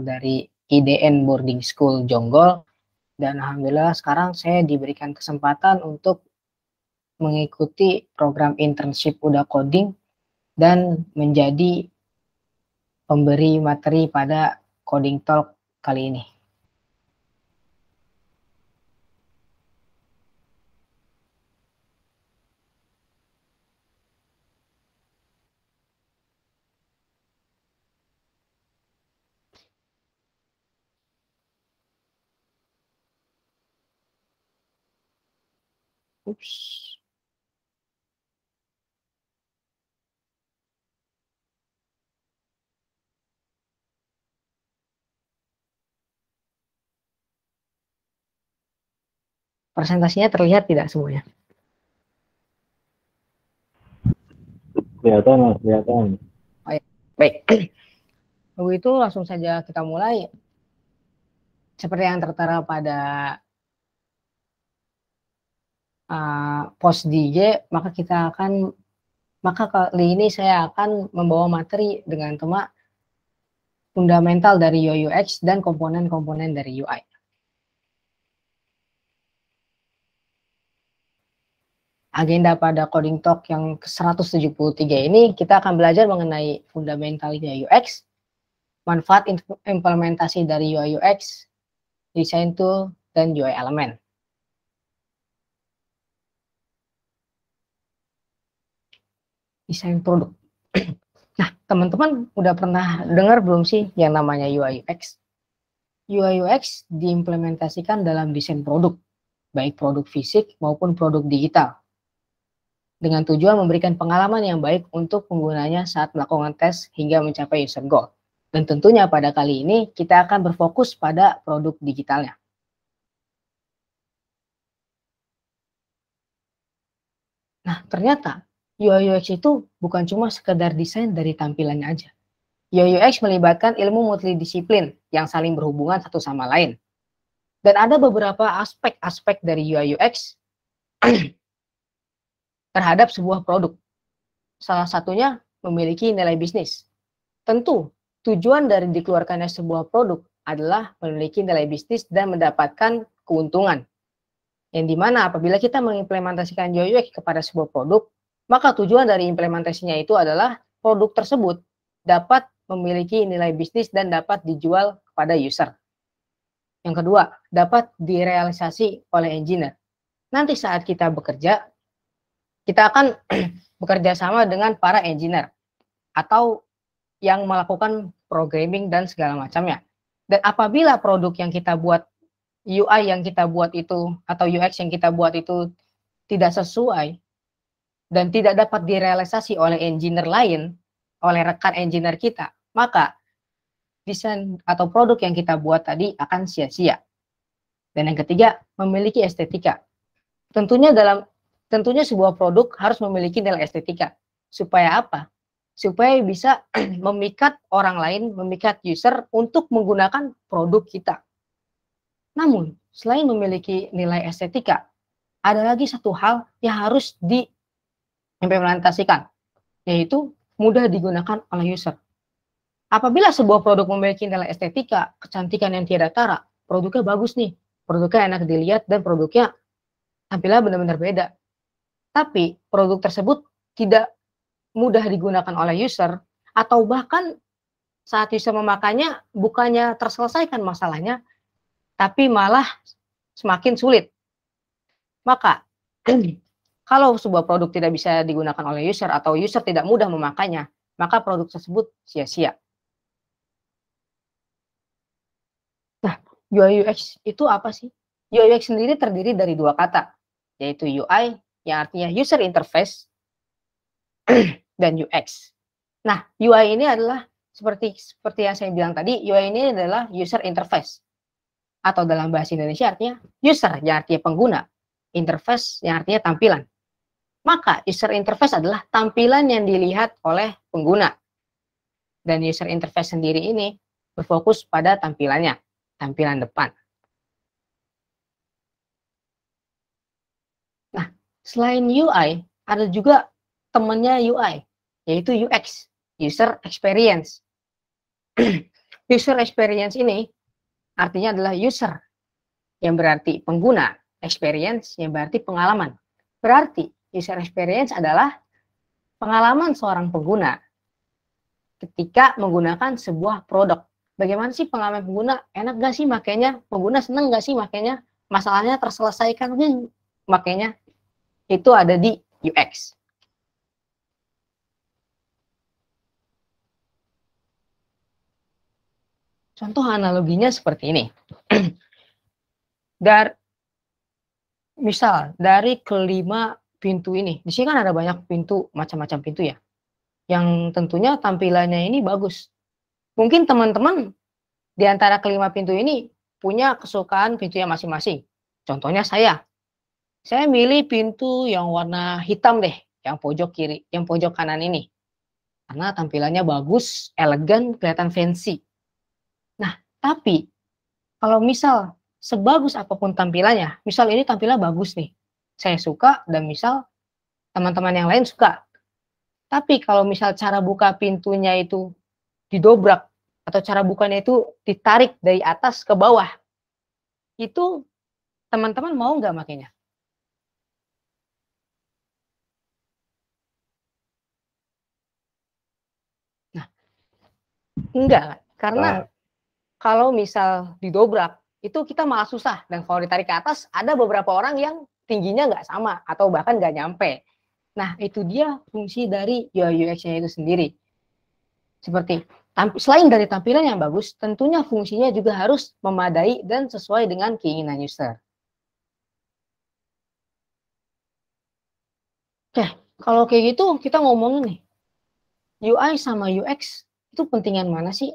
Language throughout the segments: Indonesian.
dari IDN Boarding School Jonggol dan alhamdulillah sekarang saya diberikan kesempatan untuk mengikuti program internship Uda Coding dan menjadi pemberi materi pada Coding Talk kali ini. Ups. Presentasinya terlihat tidak semuanya? Kelihatan, Kelihatan. Oh, iya. Baik. Lalu itu langsung saja kita mulai. Seperti yang tertera pada uh, eh, pos DJ, maka kita akan maka kali ini saya akan membawa materi dengan tema fundamental dari UI UX dan komponen-komponen dari UI. Agenda pada Coding Talk yang ke-173 ini kita akan belajar mengenai fundamental UI UX, manfaat implementasi dari UI UX, design tool, dan UI element. desain produk. nah, teman-teman udah pernah dengar belum sih yang namanya UI UX? UI UX diimplementasikan dalam desain produk, baik produk fisik maupun produk digital. Dengan tujuan memberikan pengalaman yang baik untuk penggunanya saat melakukan tes hingga mencapai user goal. Dan tentunya pada kali ini kita akan berfokus pada produk digitalnya. Nah, ternyata UI UX itu bukan cuma sekedar desain dari tampilannya aja. UI UX melibatkan ilmu multidisiplin yang saling berhubungan satu sama lain. Dan ada beberapa aspek-aspek dari UI UX terhadap sebuah produk. Salah satunya memiliki nilai bisnis. Tentu, tujuan dari dikeluarkannya sebuah produk adalah memiliki nilai bisnis dan mendapatkan keuntungan. Yang dimana apabila kita mengimplementasikan UI UX kepada sebuah produk, maka tujuan dari implementasinya itu adalah produk tersebut dapat memiliki nilai bisnis dan dapat dijual kepada user. Yang kedua, dapat direalisasi oleh engineer. Nanti saat kita bekerja, kita akan bekerja sama dengan para engineer atau yang melakukan programming dan segala macamnya. Dan apabila produk yang kita buat, UI yang kita buat itu, atau UX yang kita buat itu tidak sesuai dan tidak dapat direalisasi oleh engineer lain, oleh rekan engineer kita, maka desain atau produk yang kita buat tadi akan sia-sia. Dan yang ketiga, memiliki estetika. Tentunya dalam tentunya sebuah produk harus memiliki nilai estetika. Supaya apa? Supaya bisa memikat orang lain, memikat user untuk menggunakan produk kita. Namun, selain memiliki nilai estetika, ada lagi satu hal yang harus di implementasikan, yaitu mudah digunakan oleh user. Apabila sebuah produk memiliki nilai estetika, kecantikan yang tiada tara, produknya bagus nih, produknya enak dilihat dan produknya tampilnya benar-benar beda. Tapi produk tersebut tidak mudah digunakan oleh user atau bahkan saat user memakainya bukannya terselesaikan masalahnya, tapi malah semakin sulit. Maka kalau sebuah produk tidak bisa digunakan oleh user atau user tidak mudah memakainya, maka produk tersebut sia-sia. Nah, UI UX itu apa sih? UI UX sendiri terdiri dari dua kata, yaitu UI yang artinya user interface dan UX. Nah, UI ini adalah seperti seperti yang saya bilang tadi, UI ini adalah user interface atau dalam bahasa Indonesia artinya user yang artinya pengguna, interface yang artinya tampilan. Maka user interface adalah tampilan yang dilihat oleh pengguna. Dan user interface sendiri ini berfokus pada tampilannya, tampilan depan. Nah, selain UI, ada juga temannya UI, yaitu UX, User Experience. user Experience ini artinya adalah user, yang berarti pengguna, experience, yang berarti pengalaman. Berarti user experience adalah pengalaman seorang pengguna ketika menggunakan sebuah produk. Bagaimana sih pengalaman pengguna? Enak gak sih makanya? Pengguna seneng gak sih makanya? Masalahnya terselesaikan gak makanya? Itu ada di UX. Contoh analoginya seperti ini. Dar, misal dari kelima pintu ini. Di sini kan ada banyak pintu, macam-macam pintu ya. Yang tentunya tampilannya ini bagus. Mungkin teman-teman di antara kelima pintu ini punya kesukaan pintunya masing-masing. Contohnya saya. Saya milih pintu yang warna hitam deh, yang pojok kiri, yang pojok kanan ini. Karena tampilannya bagus, elegan, kelihatan fancy. Nah, tapi kalau misal sebagus apapun tampilannya, misal ini tampilnya bagus nih, saya suka dan misal teman-teman yang lain suka. Tapi kalau misal cara buka pintunya itu didobrak atau cara bukanya itu ditarik dari atas ke bawah, itu teman-teman mau nggak makanya? Nah, enggak, karena nah. kalau misal didobrak itu kita malah susah dan kalau ditarik ke atas ada beberapa orang yang tingginya nggak sama atau bahkan nggak nyampe. Nah, itu dia fungsi dari UI UX-nya itu sendiri. Seperti selain dari tampilan yang bagus, tentunya fungsinya juga harus memadai dan sesuai dengan keinginan user. Oke, kalau kayak gitu kita ngomongin nih, UI sama UX itu pentingan mana sih?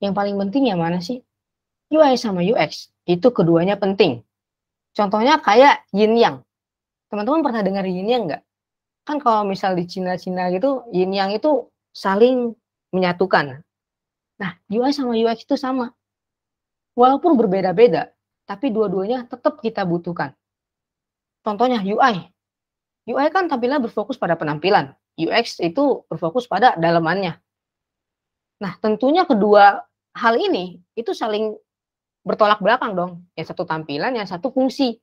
Yang paling penting yang mana sih? UI sama UX itu keduanya penting. Contohnya kayak yin yang. Teman-teman pernah dengar yin yang nggak? Kan kalau misal di Cina-Cina gitu, yin yang itu saling menyatukan. Nah, UI sama UX itu sama. Walaupun berbeda-beda, tapi dua-duanya tetap kita butuhkan. Contohnya UI. UI kan tampilnya berfokus pada penampilan. UX itu berfokus pada dalamannya. Nah, tentunya kedua hal ini itu saling bertolak belakang dong. Yang satu tampilan, yang satu fungsi.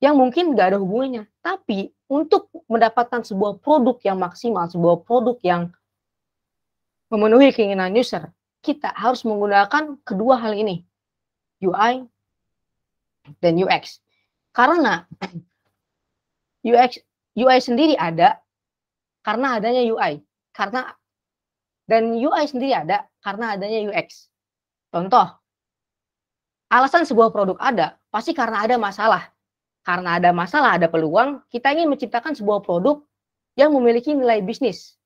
Yang mungkin nggak ada hubungannya. Tapi untuk mendapatkan sebuah produk yang maksimal, sebuah produk yang memenuhi keinginan user, kita harus menggunakan kedua hal ini. UI dan UX. Karena UX UI sendiri ada karena adanya UI. Karena dan UI sendiri ada karena adanya UX. Contoh, alasan sebuah produk ada, pasti karena ada masalah. Karena ada masalah, ada peluang, kita ingin menciptakan sebuah produk yang memiliki nilai bisnis.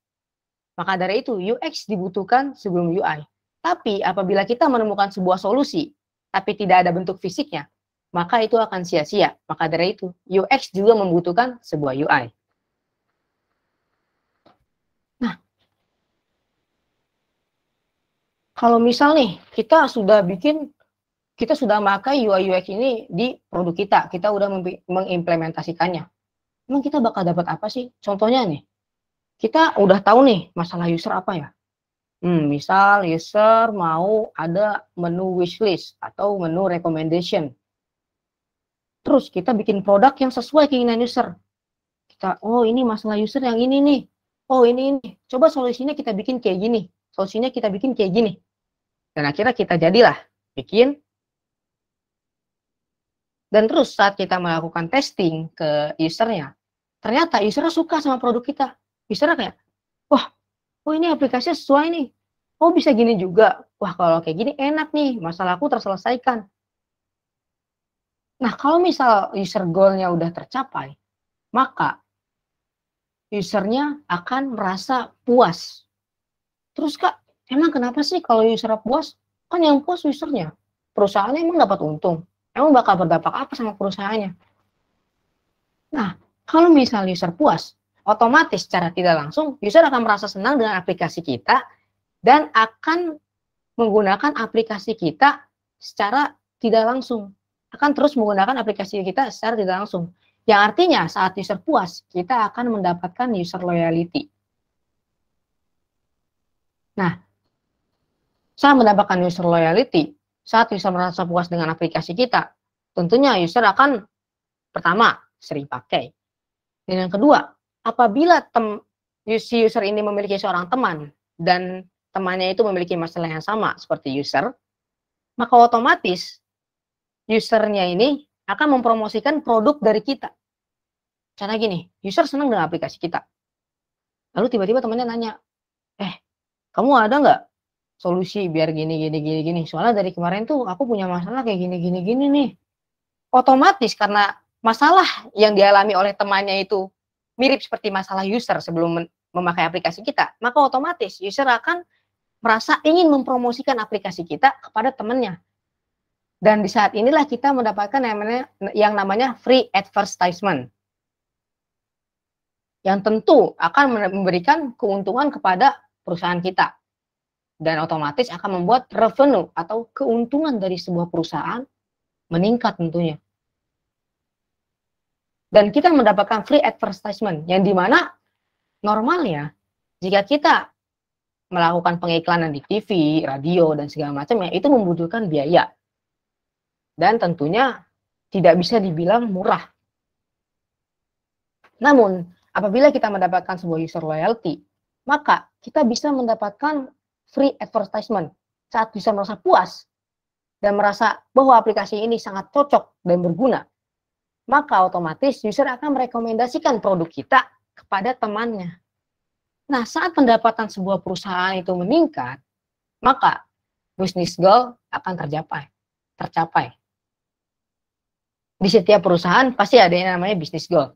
Maka dari itu, UX dibutuhkan sebelum UI. Tapi apabila kita menemukan sebuah solusi, tapi tidak ada bentuk fisiknya, maka itu akan sia-sia. Maka dari itu, UX juga membutuhkan sebuah UI. Nah, kalau misal nih, kita sudah bikin kita sudah memakai UI UX ini di produk kita, kita sudah mengimplementasikannya. Emang kita bakal dapat apa sih? Contohnya nih, kita udah tahu nih masalah user apa ya. Hmm, misal user mau ada menu wishlist atau menu recommendation. Terus kita bikin produk yang sesuai keinginan user. Kita, oh ini masalah user yang ini nih. Oh ini ini. Coba solusinya kita bikin kayak gini. Solusinya kita bikin kayak gini. Dan akhirnya kita jadilah bikin dan terus saat kita melakukan testing ke usernya, ternyata usernya suka sama produk kita. Usernya kayak, wah, oh ini aplikasinya sesuai nih. Oh bisa gini juga. Wah kalau kayak gini enak nih, masalahku terselesaikan. Nah kalau misal user goalnya udah tercapai, maka usernya akan merasa puas. Terus kak, emang kenapa sih kalau user puas? Kan yang puas usernya. Perusahaannya emang dapat untung emang bakal berdampak apa sama perusahaannya? Nah, kalau misal user puas, otomatis secara tidak langsung user akan merasa senang dengan aplikasi kita dan akan menggunakan aplikasi kita secara tidak langsung. Akan terus menggunakan aplikasi kita secara tidak langsung. Yang artinya saat user puas, kita akan mendapatkan user loyalty. Nah, saat mendapatkan user loyalty, saat user merasa puas dengan aplikasi kita, tentunya user akan pertama sering pakai. Dan yang kedua, apabila tem si user ini memiliki seorang teman dan temannya itu memiliki masalah yang sama seperti user, maka otomatis usernya ini akan mempromosikan produk dari kita. Karena gini, user senang dengan aplikasi kita. Lalu tiba-tiba temannya nanya, eh, kamu ada nggak solusi biar gini gini gini gini soalnya dari kemarin tuh aku punya masalah kayak gini gini gini nih otomatis karena masalah yang dialami oleh temannya itu mirip seperti masalah user sebelum memakai aplikasi kita maka otomatis user akan merasa ingin mempromosikan aplikasi kita kepada temannya dan di saat inilah kita mendapatkan yang namanya, yang namanya free advertisement yang tentu akan memberikan keuntungan kepada perusahaan kita dan otomatis akan membuat revenue atau keuntungan dari sebuah perusahaan meningkat tentunya. Dan kita mendapatkan free advertisement yang dimana normalnya jika kita melakukan pengiklanan di TV, radio, dan segala macam ya itu membutuhkan biaya. Dan tentunya tidak bisa dibilang murah. Namun, apabila kita mendapatkan sebuah user loyalty, maka kita bisa mendapatkan free advertisement. Saat bisa merasa puas dan merasa bahwa aplikasi ini sangat cocok dan berguna, maka otomatis user akan merekomendasikan produk kita kepada temannya. Nah, saat pendapatan sebuah perusahaan itu meningkat, maka bisnis goal akan tercapai. Tercapai. Di setiap perusahaan pasti ada yang namanya bisnis goal.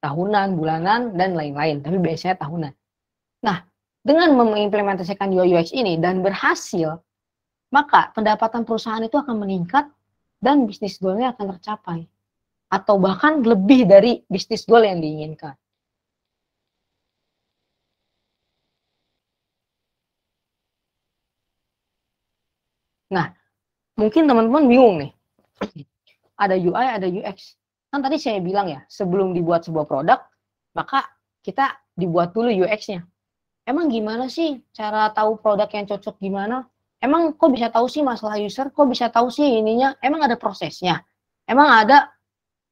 Tahunan, bulanan, dan lain-lain. Tapi biasanya tahunan. Nah, dengan mengimplementasikan UI UX ini dan berhasil, maka pendapatan perusahaan itu akan meningkat dan bisnis goalnya akan tercapai. Atau bahkan lebih dari bisnis goal yang diinginkan. Nah, mungkin teman-teman bingung nih. Ada UI, ada UX. Kan tadi saya bilang ya, sebelum dibuat sebuah produk, maka kita dibuat dulu UX-nya emang gimana sih cara tahu produk yang cocok gimana? Emang kok bisa tahu sih masalah user? Kok bisa tahu sih ininya? Emang ada prosesnya? Emang ada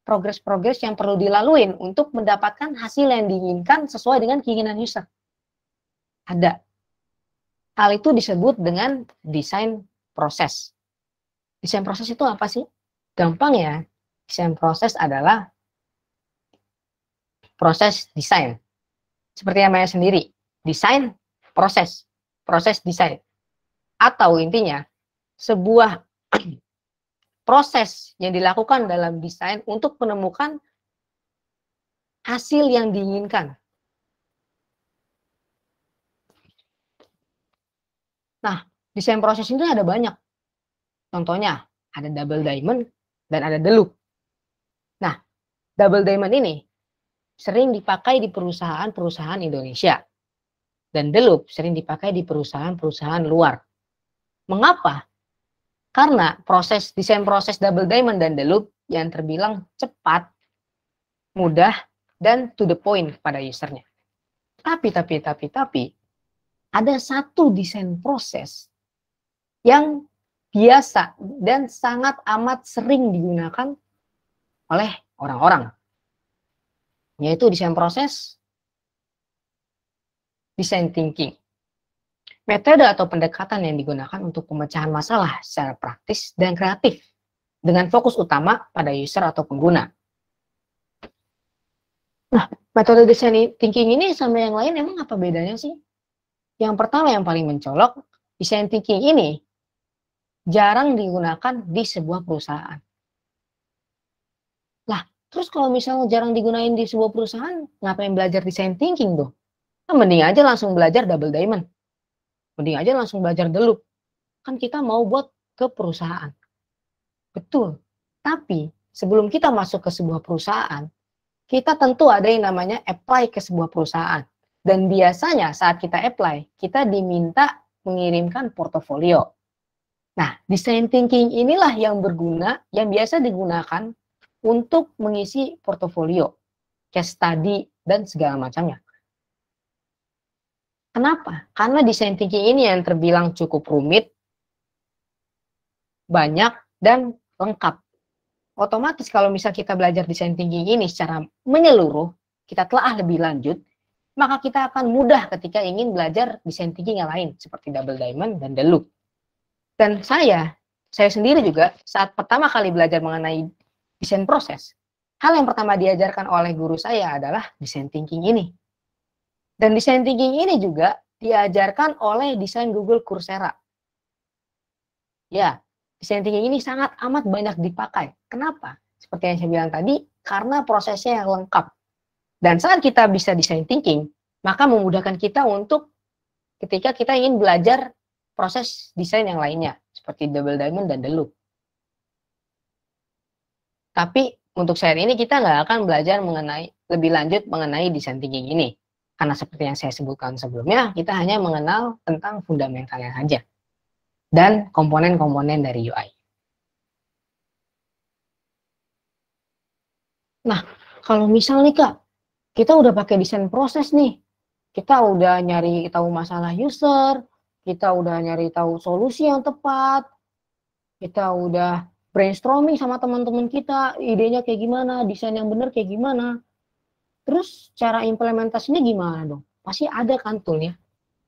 progres-progres yang perlu dilaluin untuk mendapatkan hasil yang diinginkan sesuai dengan keinginan user? Ada. Hal itu disebut dengan desain proses. Desain proses itu apa sih? Gampang ya. Desain proses adalah proses desain. Seperti namanya sendiri, desain proses proses desain atau intinya sebuah proses yang dilakukan dalam desain untuk menemukan hasil yang diinginkan nah desain proses itu ada banyak contohnya ada double diamond dan ada the loop nah double diamond ini sering dipakai di perusahaan-perusahaan Indonesia dan delup sering dipakai di perusahaan-perusahaan luar. Mengapa? Karena proses desain proses double diamond dan delup yang terbilang cepat, mudah, dan to the point pada usernya. Tapi, tapi, tapi, tapi, ada satu desain proses yang biasa dan sangat amat sering digunakan oleh orang-orang. Yaitu desain proses design thinking. Metode atau pendekatan yang digunakan untuk pemecahan masalah secara praktis dan kreatif dengan fokus utama pada user atau pengguna. Nah, metode design thinking ini sama yang lain emang apa bedanya sih? Yang pertama yang paling mencolok, design thinking ini jarang digunakan di sebuah perusahaan. Lah, terus kalau misalnya jarang digunain di sebuah perusahaan, ngapain belajar design thinking dong? Nah, mending aja langsung belajar double diamond. Mending aja langsung belajar the loop. Kan kita mau buat ke perusahaan. Betul. Tapi sebelum kita masuk ke sebuah perusahaan, kita tentu ada yang namanya apply ke sebuah perusahaan. Dan biasanya saat kita apply, kita diminta mengirimkan portofolio. Nah, design thinking inilah yang berguna, yang biasa digunakan untuk mengisi portofolio, case study, dan segala macamnya. Kenapa? Karena desain thinking ini yang terbilang cukup rumit, banyak, dan lengkap. Otomatis kalau misal kita belajar desain thinking ini secara menyeluruh, kita telah lebih lanjut, maka kita akan mudah ketika ingin belajar desain thinking yang lain, seperti double diamond dan the loop. Dan saya, saya sendiri juga, saat pertama kali belajar mengenai desain proses, hal yang pertama diajarkan oleh guru saya adalah desain thinking ini dan desain thinking ini juga diajarkan oleh desain Google Coursera. Ya, desain thinking ini sangat amat banyak dipakai. Kenapa? Seperti yang saya bilang tadi, karena prosesnya yang lengkap. Dan saat kita bisa desain thinking, maka memudahkan kita untuk ketika kita ingin belajar proses desain yang lainnya, seperti double diamond dan the loop. Tapi untuk saat ini kita nggak akan belajar mengenai lebih lanjut mengenai desain thinking ini. Karena seperti yang saya sebutkan sebelumnya, kita hanya mengenal tentang fundamentalnya saja dan komponen-komponen dari UI. Nah, kalau misal nih Kak, kita udah pakai desain proses nih. Kita udah nyari tahu masalah user, kita udah nyari tahu solusi yang tepat, kita udah brainstorming sama teman-teman kita, idenya kayak gimana, desain yang benar kayak gimana. Terus cara implementasinya gimana dong? Pasti ada kan toolnya?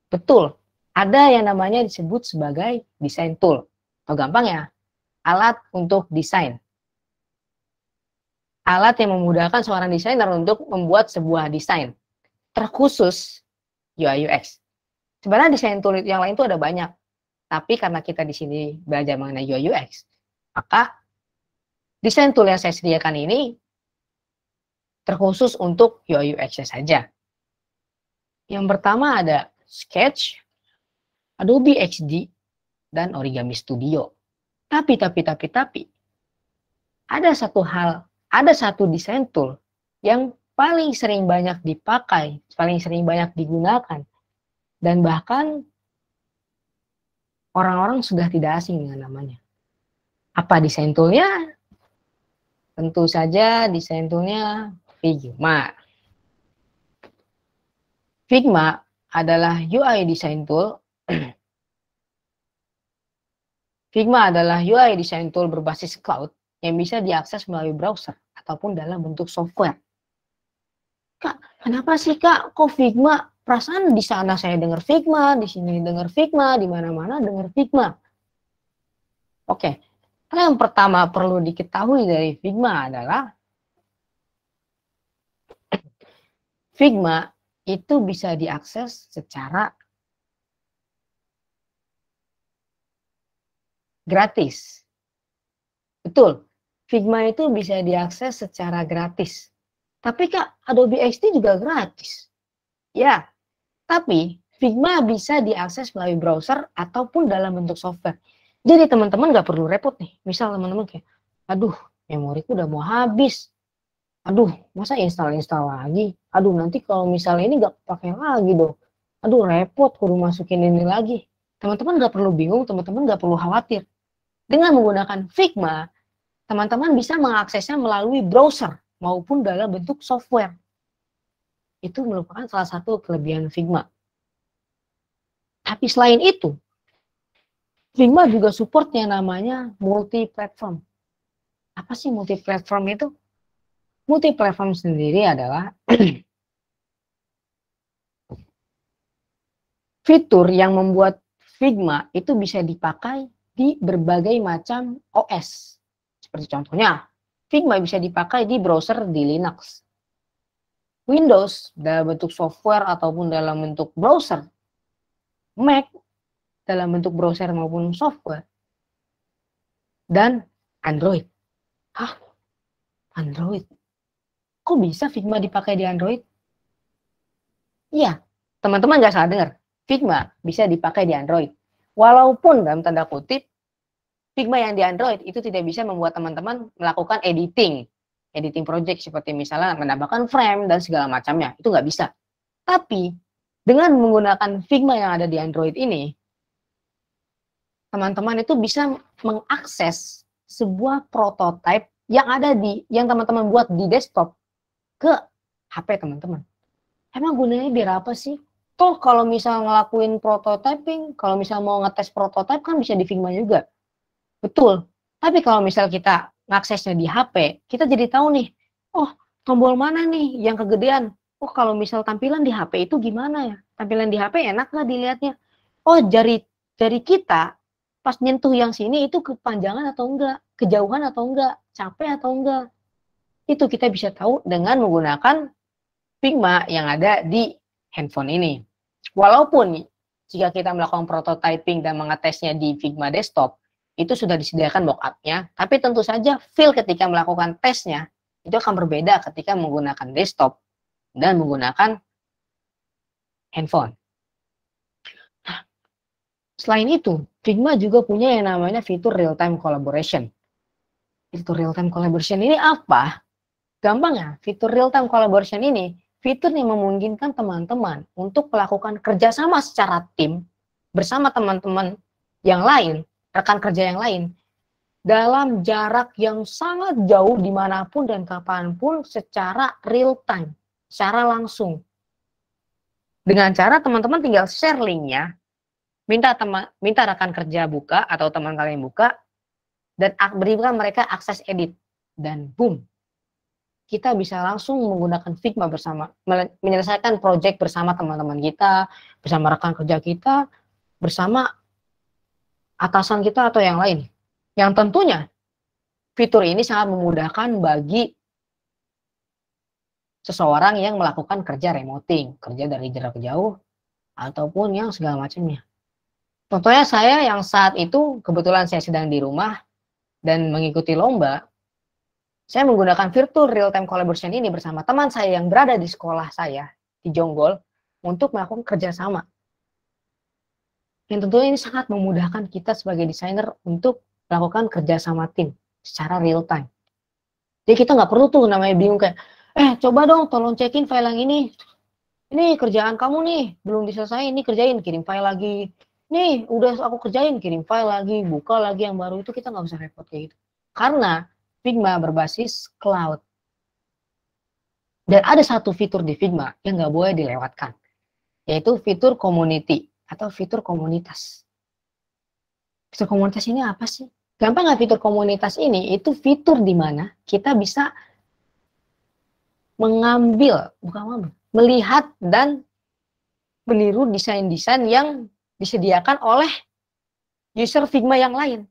Betul, ada yang namanya disebut sebagai desain tool. Atau gampang ya, alat untuk desain. Alat yang memudahkan seorang desainer untuk membuat sebuah desain. Terkhusus UI UX. Sebenarnya desain tool yang lain itu ada banyak. Tapi karena kita di sini belajar mengenai UI UX, maka desain tool yang saya sediakan ini terkhusus untuk UI UX saja. Yang pertama ada Sketch, Adobe XD, dan Origami Studio. Tapi, tapi, tapi, tapi, ada satu hal, ada satu desain tool yang paling sering banyak dipakai, paling sering banyak digunakan, dan bahkan orang-orang sudah tidak asing dengan namanya. Apa desain toolnya? Tentu saja desain toolnya Figma. Figma adalah UI design tool. Figma adalah UI design tool berbasis cloud yang bisa diakses melalui browser ataupun dalam bentuk software. Kak, kenapa sih Kak kok Figma? Perasaan di sana saya dengar Figma, di sini dengar Figma, di mana-mana dengar Figma. Oke, hal yang pertama perlu diketahui dari Figma adalah Figma itu bisa diakses secara gratis. Betul, Figma itu bisa diakses secara gratis. Tapi Kak, Adobe XD juga gratis. Ya, tapi Figma bisa diakses melalui browser ataupun dalam bentuk software. Jadi teman-teman nggak perlu repot nih. Misal teman-teman kayak, aduh memoriku udah mau habis aduh masa install-install lagi aduh nanti kalau misalnya ini nggak pakai lagi dong aduh repot kudu masukin ini lagi teman-teman nggak perlu bingung teman-teman nggak perlu khawatir dengan menggunakan Figma teman-teman bisa mengaksesnya melalui browser maupun dalam bentuk software itu merupakan salah satu kelebihan Figma tapi selain itu Figma juga support yang namanya multi platform apa sih multi platform itu multi platform sendiri adalah fitur yang membuat Figma itu bisa dipakai di berbagai macam OS. Seperti contohnya, Figma bisa dipakai di browser di Linux. Windows dalam bentuk software ataupun dalam bentuk browser. Mac dalam bentuk browser maupun software. Dan Android. Hah? Android? kok bisa Figma dipakai di Android? Iya, teman-teman nggak salah dengar. Figma bisa dipakai di Android. Walaupun dalam tanda kutip, Figma yang di Android itu tidak bisa membuat teman-teman melakukan editing. Editing project seperti misalnya menambahkan frame dan segala macamnya. Itu nggak bisa. Tapi, dengan menggunakan Figma yang ada di Android ini, teman-teman itu bisa mengakses sebuah prototipe yang ada di yang teman-teman buat di desktop ke HP teman-teman. Emang gunanya biar apa sih? Tuh kalau misal ngelakuin prototyping, kalau misal mau ngetes prototype kan bisa di Figma juga. Betul. Tapi kalau misal kita ngaksesnya di HP, kita jadi tahu nih, oh tombol mana nih yang kegedean? Oh kalau misal tampilan di HP itu gimana ya? Tampilan di HP enak nggak dilihatnya? Oh jari jari kita pas nyentuh yang sini itu kepanjangan atau enggak, kejauhan atau enggak, capek atau enggak. Itu kita bisa tahu dengan menggunakan Figma yang ada di handphone ini. Walaupun jika kita melakukan prototyping dan mengetesnya di Figma Desktop, itu sudah disediakan mockupnya, tapi tentu saja feel ketika melakukan tesnya itu akan berbeda ketika menggunakan desktop dan menggunakan handphone. selain itu, Figma juga punya yang namanya fitur real-time collaboration. Fitur real-time collaboration ini apa? Gampang ya, fitur real time collaboration ini fitur yang memungkinkan teman-teman untuk melakukan kerjasama secara tim bersama teman-teman yang lain, rekan kerja yang lain, dalam jarak yang sangat jauh dimanapun dan kapanpun secara real time, secara langsung. Dengan cara teman-teman tinggal share linknya, minta teman, minta rekan kerja buka atau teman kalian buka, dan berikan mereka akses edit. Dan boom, kita bisa langsung menggunakan Figma bersama, menyelesaikan proyek bersama teman-teman kita, bersama rekan kerja kita, bersama atasan kita atau yang lain. Yang tentunya fitur ini sangat memudahkan bagi seseorang yang melakukan kerja remoting, kerja dari jarak jauh ataupun yang segala macamnya. Contohnya saya yang saat itu kebetulan saya sedang di rumah dan mengikuti lomba saya menggunakan virtual real-time collaboration ini bersama teman saya yang berada di sekolah saya di Jonggol untuk melakukan kerjasama. Yang tentunya ini sangat memudahkan kita sebagai desainer untuk melakukan kerjasama tim secara real time. Jadi kita nggak perlu tuh namanya bingung kayak, eh coba dong tolong cekin file yang ini. Ini kerjaan kamu nih, belum diselesai, ini kerjain, kirim file lagi. Nih, udah aku kerjain, kirim file lagi, buka lagi yang baru, itu kita nggak usah repot kayak gitu. Karena Figma berbasis cloud. Dan ada satu fitur di Figma yang nggak boleh dilewatkan, yaitu fitur community atau fitur komunitas. Fitur komunitas ini apa sih? Gampang nggak fitur komunitas ini? Itu fitur di mana kita bisa mengambil, bukan mengambil, melihat dan meniru desain-desain yang disediakan oleh user Figma yang lain.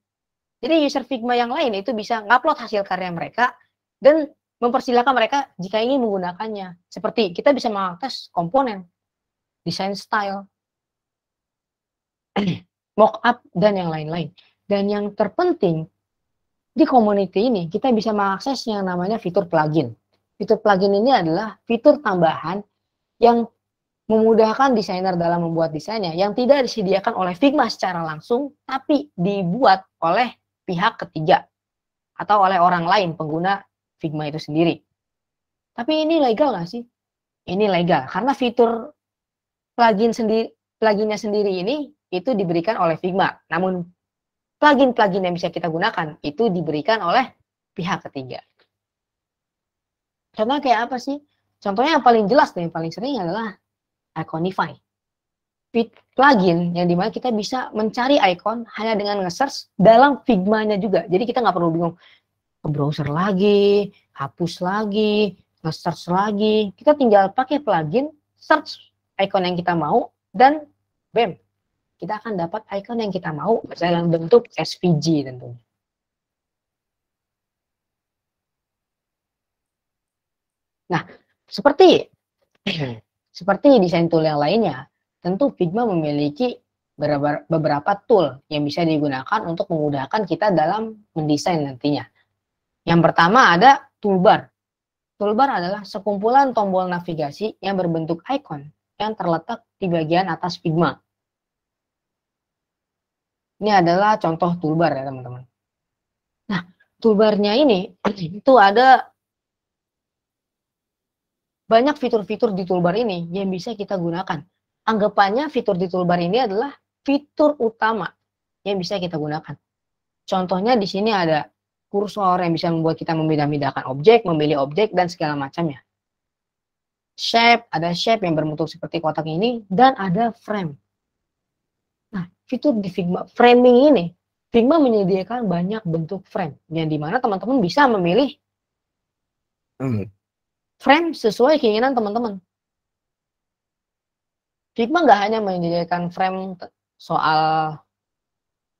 Jadi user Figma yang lain itu bisa ngupload hasil karya mereka dan mempersilahkan mereka jika ingin menggunakannya. Seperti kita bisa mengakses komponen, desain style, mockup, dan yang lain-lain. Dan yang terpenting, di community ini kita bisa mengakses yang namanya fitur plugin. Fitur plugin ini adalah fitur tambahan yang memudahkan desainer dalam membuat desainnya yang tidak disediakan oleh Figma secara langsung, tapi dibuat oleh pihak ketiga atau oleh orang lain pengguna Figma itu sendiri. Tapi ini legal nggak sih? Ini legal karena fitur plugin sendiri pluginnya sendiri ini itu diberikan oleh Figma. Namun plugin-plugin yang bisa kita gunakan itu diberikan oleh pihak ketiga. Contohnya kayak apa sih? Contohnya yang paling jelas dan yang paling sering adalah Iconify. Fit plugin yang dimana kita bisa mencari icon hanya dengan nge-search dalam Figma-nya juga. Jadi kita nggak perlu bingung ke browser lagi, hapus lagi, nge-search lagi. Kita tinggal pakai plugin, search icon yang kita mau, dan bam, kita akan dapat icon yang kita mau dalam bentuk SVG tentunya. Nah, seperti seperti desain tool yang lainnya, tentu Figma memiliki beberapa tool yang bisa digunakan untuk memudahkan kita dalam mendesain nantinya. Yang pertama ada toolbar. Toolbar adalah sekumpulan tombol navigasi yang berbentuk icon yang terletak di bagian atas Figma. Ini adalah contoh toolbar ya teman-teman. Nah, toolbarnya ini itu ada banyak fitur-fitur di toolbar ini yang bisa kita gunakan anggapannya fitur di toolbar ini adalah fitur utama yang bisa kita gunakan. Contohnya di sini ada kursor yang bisa membuat kita membedah-bedakan objek, memilih objek, dan segala macamnya. Shape, ada shape yang berbentuk seperti kotak ini, dan ada frame. Nah, fitur di Figma, framing ini, Figma menyediakan banyak bentuk frame, yang dimana teman-teman bisa memilih hmm. frame sesuai keinginan teman-teman. Figma nggak hanya menyediakan frame soal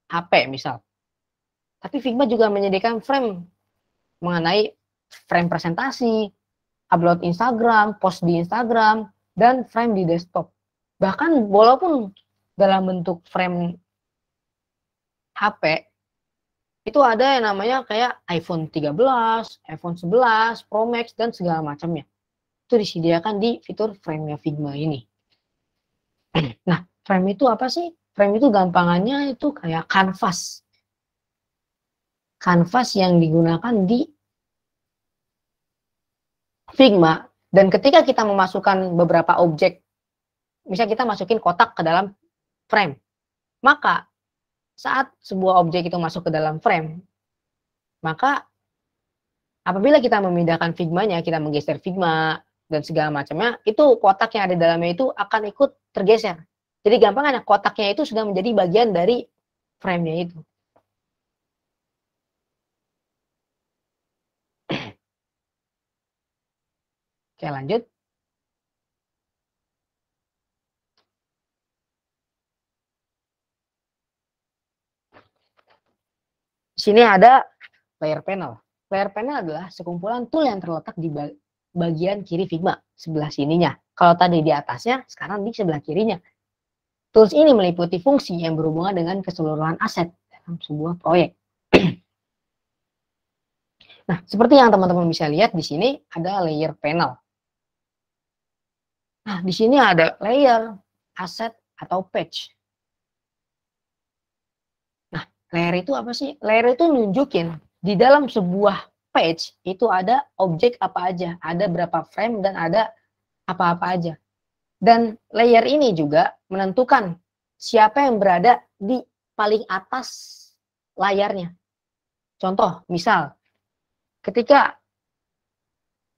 HP misal, tapi Figma juga menyediakan frame mengenai frame presentasi, upload Instagram, post di Instagram, dan frame di desktop. Bahkan walaupun dalam bentuk frame HP, itu ada yang namanya kayak iPhone 13, iPhone 11, Pro Max, dan segala macamnya. Itu disediakan di fitur frame-nya Figma ini. nah, frame itu apa sih? Frame itu gampangannya itu kayak kanvas. Kanvas yang digunakan di Figma. Dan ketika kita memasukkan beberapa objek, misalnya kita masukin kotak ke dalam frame, maka saat sebuah objek itu masuk ke dalam frame, maka apabila kita memindahkan figmanya, kita menggeser figma, dan segala macamnya itu kotak yang ada di dalamnya itu akan ikut tergeser jadi gampang kan, kotaknya itu sudah menjadi bagian dari frame nya itu Oke lanjut. sini ada layer panel. Layer panel adalah sekumpulan tool yang terletak di bagian kiri Figma, sebelah sininya. Kalau tadi di atasnya, sekarang di sebelah kirinya. Tools ini meliputi fungsi yang berhubungan dengan keseluruhan aset dalam sebuah proyek. nah, seperti yang teman-teman bisa lihat di sini ada layer panel. Nah, di sini ada layer, aset, atau page. Nah, layer itu apa sih? Layer itu nunjukin di dalam sebuah page itu ada objek apa aja, ada berapa frame dan ada apa-apa aja. Dan layer ini juga menentukan siapa yang berada di paling atas layarnya. Contoh, misal ketika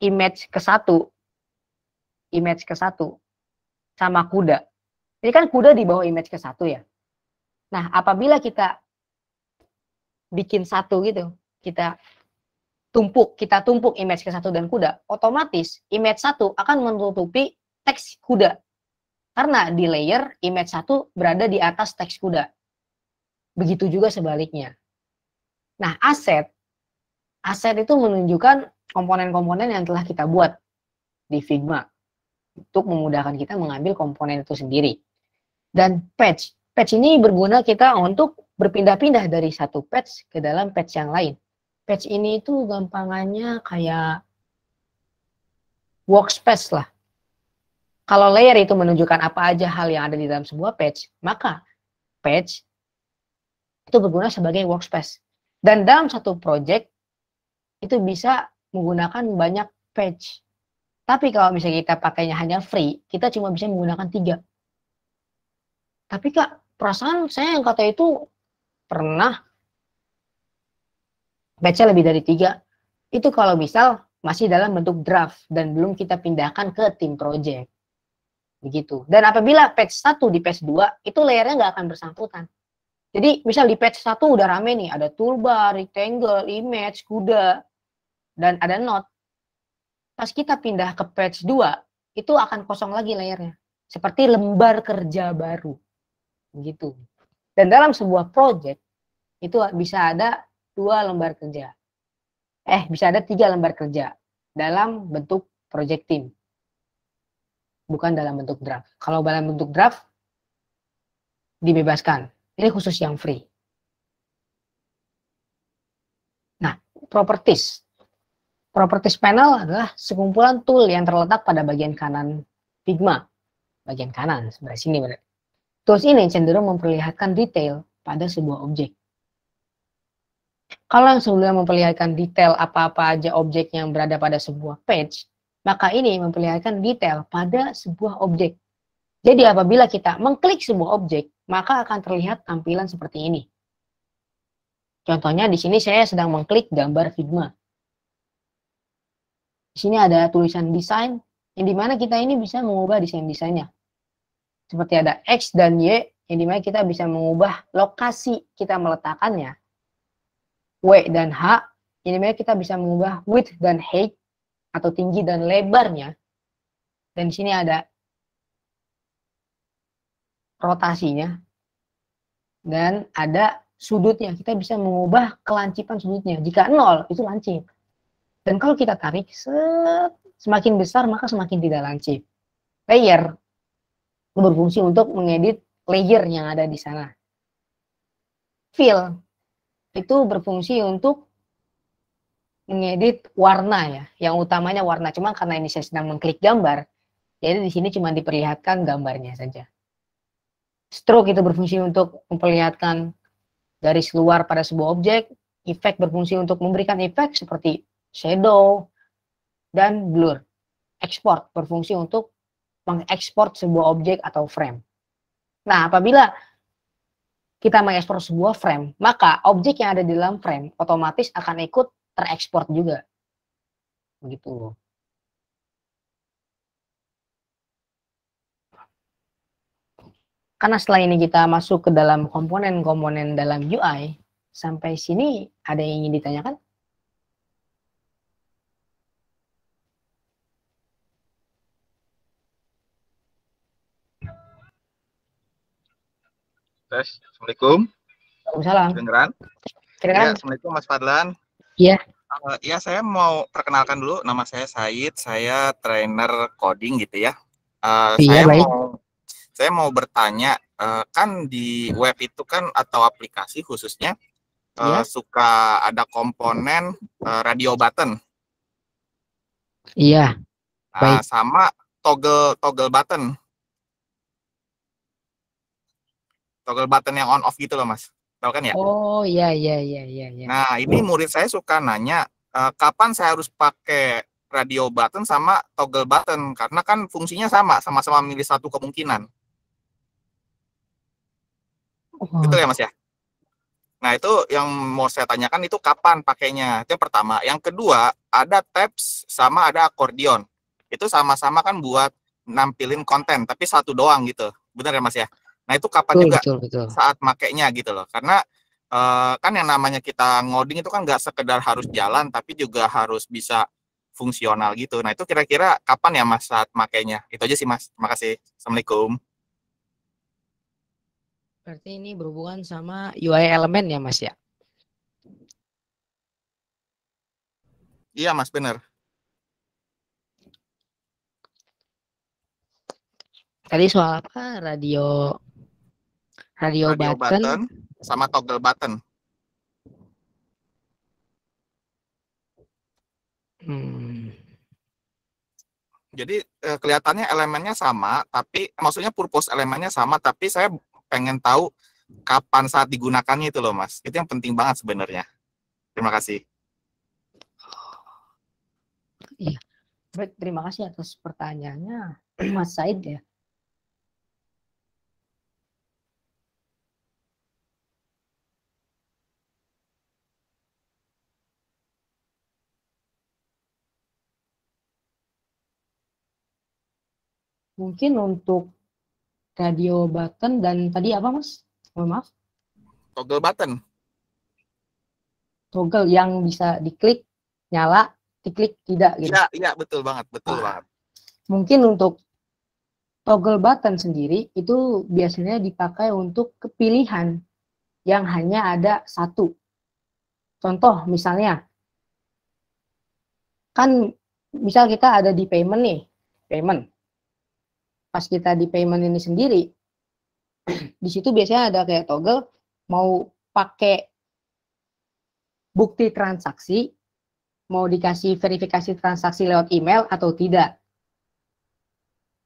image ke satu, image ke satu sama kuda. Ini kan kuda di bawah image ke satu ya. Nah, apabila kita bikin satu gitu, kita tumpuk, kita tumpuk image ke satu dan kuda, otomatis image satu akan menutupi teks kuda. Karena di layer, image satu berada di atas teks kuda. Begitu juga sebaliknya. Nah, aset. Aset itu menunjukkan komponen-komponen yang telah kita buat di Figma untuk memudahkan kita mengambil komponen itu sendiri. Dan patch. Patch ini berguna kita untuk berpindah-pindah dari satu patch ke dalam patch yang lain. Patch ini itu gampangannya kayak workspace lah. Kalau layer itu menunjukkan apa aja hal yang ada di dalam sebuah page, maka page itu berguna sebagai workspace. Dan dalam satu project itu bisa menggunakan banyak page. Tapi kalau misalnya kita pakainya hanya free, kita cuma bisa menggunakan tiga. Tapi kak, perasaan saya yang kata itu pernah Baca lebih dari tiga, itu kalau misal masih dalam bentuk draft dan belum kita pindahkan ke tim project. Begitu. Dan apabila patch 1 di patch 2, itu layarnya nggak akan bersangkutan. Jadi misal di patch 1 udah rame nih, ada toolbar, rectangle, image, kuda, dan ada note. Pas kita pindah ke patch 2, itu akan kosong lagi layarnya Seperti lembar kerja baru. Begitu. Dan dalam sebuah project, itu bisa ada dua lembar kerja. Eh, bisa ada tiga lembar kerja dalam bentuk project team. Bukan dalam bentuk draft. Kalau dalam bentuk draft, dibebaskan. Ini khusus yang free. Nah, properties. Properties panel adalah sekumpulan tool yang terletak pada bagian kanan Figma. Bagian kanan, sebelah sini Tools ini cenderung memperlihatkan detail pada sebuah objek. Kalau yang sebelumnya memperlihatkan detail apa-apa aja objek yang berada pada sebuah page, maka ini memperlihatkan detail pada sebuah objek. Jadi apabila kita mengklik sebuah objek, maka akan terlihat tampilan seperti ini. Contohnya di sini saya sedang mengklik gambar Figma. Di sini ada tulisan desain, yang dimana kita ini bisa mengubah desain-desainnya. Seperti ada X dan Y, yang dimana kita bisa mengubah lokasi kita meletakkannya W dan H, ini memang kita bisa mengubah width dan height atau tinggi dan lebarnya. Dan di sini ada rotasinya dan ada sudutnya. Kita bisa mengubah kelancipan sudutnya. Jika nol itu lancip. Dan kalau kita tarik semakin besar maka semakin tidak lancip. Layer berfungsi untuk mengedit layer yang ada di sana. Fill itu berfungsi untuk mengedit warna ya, yang utamanya warna. Cuma karena ini saya sedang mengklik gambar, jadi di sini cuma diperlihatkan gambarnya saja. Stroke itu berfungsi untuk memperlihatkan garis luar pada sebuah objek, efek berfungsi untuk memberikan efek seperti shadow dan blur. Export berfungsi untuk mengekspor sebuah objek atau frame. Nah, apabila kita mengekspor sebuah frame, maka objek yang ada di dalam frame otomatis akan ikut terekspor juga. Begitu. Karena setelah ini kita masuk ke dalam komponen-komponen dalam UI, sampai sini ada yang ingin ditanyakan? Tes. Assalamualaikum. Waalaikumsalam. Dengeran? Kedengeran. Ya, Assalamualaikum Mas Fadlan. Iya. Uh, ya, saya mau perkenalkan dulu nama saya Said. Saya trainer coding gitu ya. Uh, iya, saya baik. mau saya mau bertanya uh, kan di web itu kan atau aplikasi khususnya uh, suka ada komponen uh, radio button. Iya. Uh, sama toggle toggle button. toggle button yang on off gitu loh mas tahu kan ya oh iya iya iya iya ya. nah ini murid saya suka nanya uh, kapan saya harus pakai radio button sama toggle button karena kan fungsinya sama sama-sama milih satu kemungkinan oh. gitu ya mas ya nah itu yang mau saya tanyakan itu kapan pakainya itu yang pertama yang kedua ada tabs sama ada akordion itu sama-sama kan buat nampilin konten tapi satu doang gitu benar ya mas ya Nah itu kapan betul, juga betul, betul. saat makainya gitu loh. Karena uh, kan yang namanya kita ngoding itu kan nggak sekedar harus jalan, tapi juga harus bisa fungsional gitu. Nah itu kira-kira kapan ya mas saat makainya? Itu aja sih mas. Terima kasih. Assalamualaikum. Berarti ini berhubungan sama UI elemen ya mas ya? Iya mas benar. Tadi soal apa? Radio radio, radio button. button sama toggle button. Hmm. Jadi eh, kelihatannya elemennya sama, tapi maksudnya purpose elemennya sama, tapi saya pengen tahu kapan saat digunakannya itu loh mas. Itu yang penting banget sebenarnya. Terima kasih. Iya. Baik, terima kasih atas pertanyaannya Mas Said ya. mungkin untuk radio button dan tadi apa mas? Oh, maaf. Toggle button. Toggle yang bisa diklik nyala, diklik tidak gitu. Iya, iya betul banget, betul nah, banget. Mungkin untuk toggle button sendiri itu biasanya dipakai untuk kepilihan yang hanya ada satu. Contoh misalnya, kan misal kita ada di payment nih, payment pas kita di payment ini sendiri di situ biasanya ada kayak toggle mau pakai bukti transaksi mau dikasih verifikasi transaksi lewat email atau tidak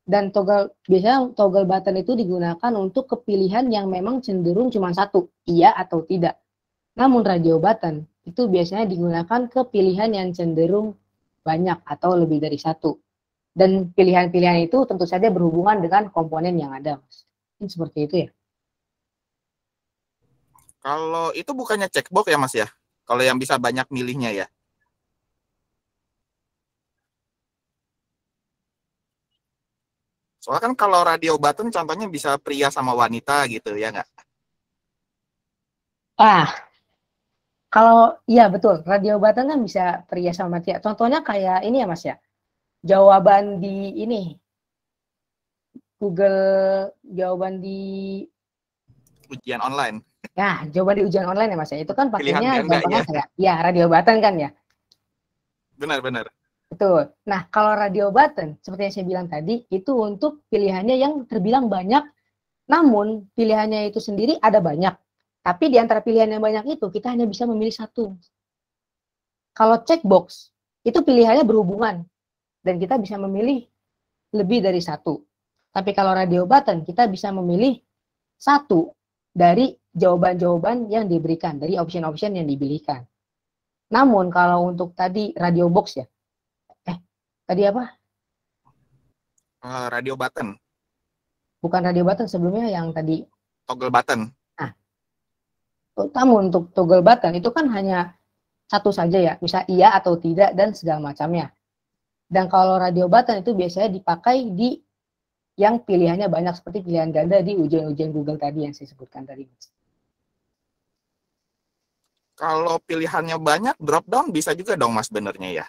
dan toggle biasanya toggle button itu digunakan untuk kepilihan yang memang cenderung cuma satu iya atau tidak namun radio button itu biasanya digunakan kepilihan yang cenderung banyak atau lebih dari satu dan pilihan-pilihan itu tentu saja berhubungan dengan komponen yang ada, Mas. Ini seperti itu ya. Kalau itu bukannya checkbox ya, Mas ya? Kalau yang bisa banyak milihnya ya. Soalnya kan kalau radio button contohnya bisa pria sama wanita gitu ya nggak? Ah, kalau iya betul radio button kan bisa pria sama wanita. Contohnya kayak ini ya Mas ya, jawaban di ini Google jawaban di ujian online. Nah, jawaban di ujian online ya Mas ya. Itu kan pakainya gampangnya ya. ya iya, radio button kan ya. Benar, benar. Betul. Nah, kalau radio button seperti yang saya bilang tadi itu untuk pilihannya yang terbilang banyak namun pilihannya itu sendiri ada banyak. Tapi di antara pilihan yang banyak itu kita hanya bisa memilih satu. Kalau checkbox itu pilihannya berhubungan dan kita bisa memilih lebih dari satu. Tapi kalau radio button kita bisa memilih satu dari jawaban-jawaban yang diberikan, dari option-option yang diberikan. Namun kalau untuk tadi radio box ya, eh tadi apa? Uh, radio button. Bukan radio button sebelumnya yang tadi. Toggle button. Nah, namun oh, untuk toggle button itu kan hanya satu saja ya, bisa iya atau tidak dan segala macamnya. Dan kalau radio button itu biasanya dipakai di yang pilihannya banyak seperti pilihan ganda di ujian-ujian Google tadi yang saya sebutkan tadi. Kalau pilihannya banyak, drop down bisa juga dong mas benernya ya?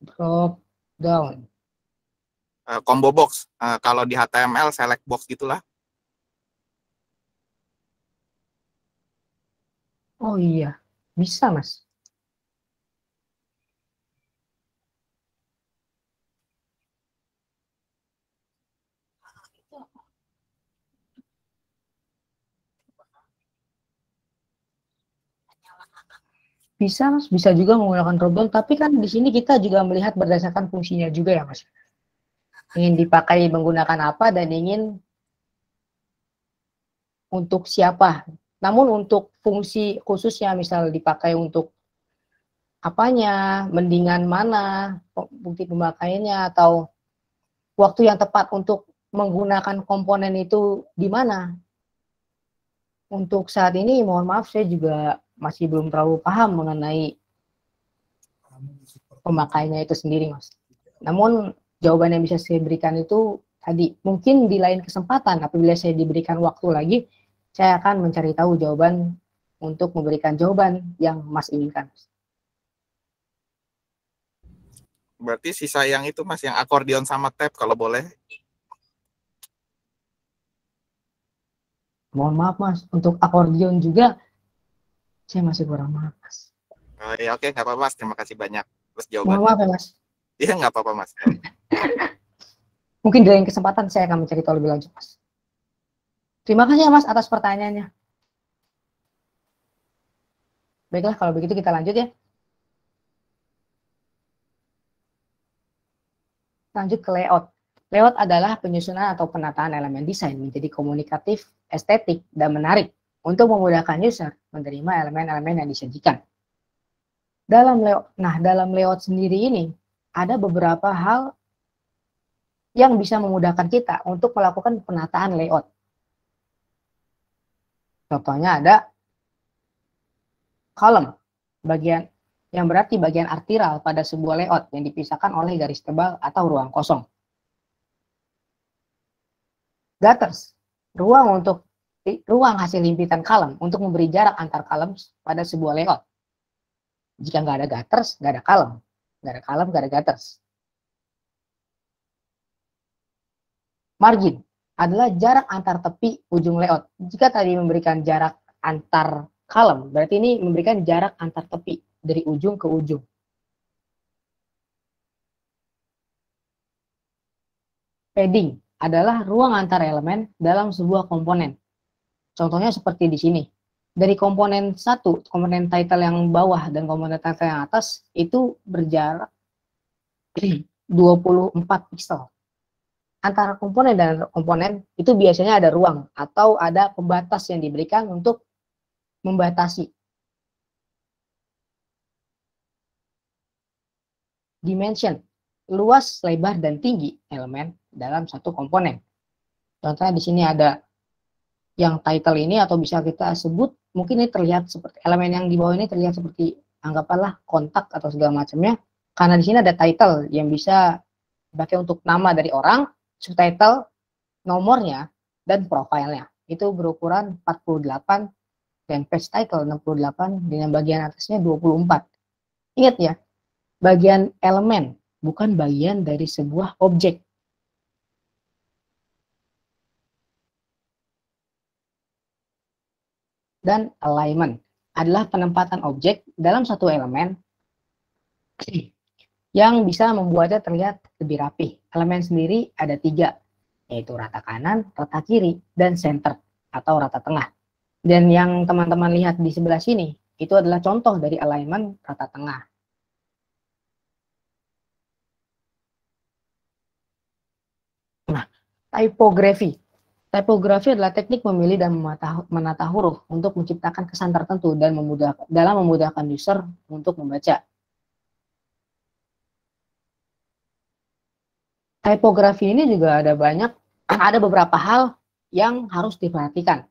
Drop down. Uh, combo box, uh, kalau di HTML select box gitulah. Oh iya, bisa mas. Bisa mas, bisa juga menggunakan robot, tapi kan di sini kita juga melihat berdasarkan fungsinya juga ya mas. Ingin dipakai menggunakan apa dan ingin untuk siapa. Namun untuk fungsi khususnya misal dipakai untuk apanya, mendingan mana, bukti pemakaiannya atau waktu yang tepat untuk menggunakan komponen itu di mana. Untuk saat ini mohon maaf saya juga masih belum terlalu paham mengenai pemakainya itu sendiri, Mas. Namun jawaban yang bisa saya berikan itu tadi mungkin di lain kesempatan apabila saya diberikan waktu lagi, saya akan mencari tahu jawaban untuk memberikan jawaban yang Mas inginkan. Berarti sisa yang itu Mas yang akordeon sama tab kalau boleh. Mohon maaf Mas, untuk akordeon juga saya masih kurang mas. Oh, ya, oke, nggak apa-apa Mas. Terima kasih banyak mas jawabannya. Nggak apa-apa Mas. Iya nggak apa-apa Mas. Mungkin di kesempatan saya akan mencari tahu lebih lanjut Mas. Terima kasih ya Mas atas pertanyaannya. Baiklah kalau begitu kita lanjut ya. Lanjut ke layout. Layout adalah penyusunan atau penataan elemen desain menjadi komunikatif, estetik, dan menarik untuk memudahkan user menerima elemen-elemen yang disajikan. Dalam layout, nah dalam layout sendiri ini ada beberapa hal yang bisa memudahkan kita untuk melakukan penataan layout. Contohnya ada kolom bagian yang berarti bagian artiral pada sebuah layout yang dipisahkan oleh garis tebal atau ruang kosong. Gutters, ruang untuk ruang hasil himpitan kalem untuk memberi jarak antar kalem pada sebuah layout. Jika nggak ada gutters, nggak ada kalem Nggak ada kalem nggak ada gutters. Margin adalah jarak antar tepi ujung layout. Jika tadi memberikan jarak antar kalem berarti ini memberikan jarak antar tepi dari ujung ke ujung. Padding adalah ruang antar elemen dalam sebuah komponen. Contohnya seperti di sini. Dari komponen satu, komponen title yang bawah dan komponen title yang atas itu berjarak 24 pixel. Antara komponen dan komponen itu biasanya ada ruang atau ada pembatas yang diberikan untuk membatasi. Dimension, luas, lebar, dan tinggi elemen dalam satu komponen. Contohnya di sini ada yang title ini atau bisa kita sebut mungkin ini terlihat seperti elemen yang di bawah ini terlihat seperti anggaplah kontak atau segala macamnya karena di sini ada title yang bisa dipakai untuk nama dari orang subtitle nomornya dan profilnya itu berukuran 48 dan page title 68 dengan bagian atasnya 24 ingat ya bagian elemen bukan bagian dari sebuah objek dan alignment adalah penempatan objek dalam satu elemen yang bisa membuatnya terlihat lebih rapi. Elemen sendiri ada tiga, yaitu rata kanan, rata kiri, dan center atau rata tengah. Dan yang teman-teman lihat di sebelah sini, itu adalah contoh dari alignment rata tengah. Nah, typography. Typografi adalah teknik memilih dan menata huruf untuk menciptakan kesan tertentu dan memudahkan, dalam memudahkan user untuk membaca. Typografi ini juga ada banyak, ada beberapa hal yang harus diperhatikan.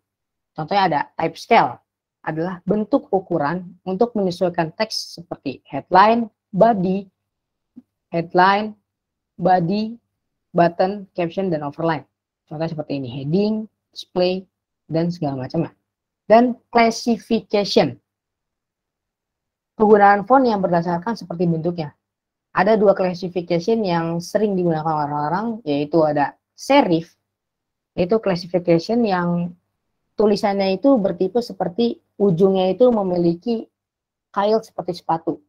Contohnya ada type scale, adalah bentuk ukuran untuk menyesuaikan teks seperti headline, body, headline, body, button, caption, dan overline. Contohnya seperti ini, heading, display, dan segala macam. Dan classification. Penggunaan font yang berdasarkan seperti bentuknya. Ada dua classification yang sering digunakan orang-orang, yaitu ada serif, itu classification yang tulisannya itu bertipe seperti ujungnya itu memiliki kail seperti sepatu.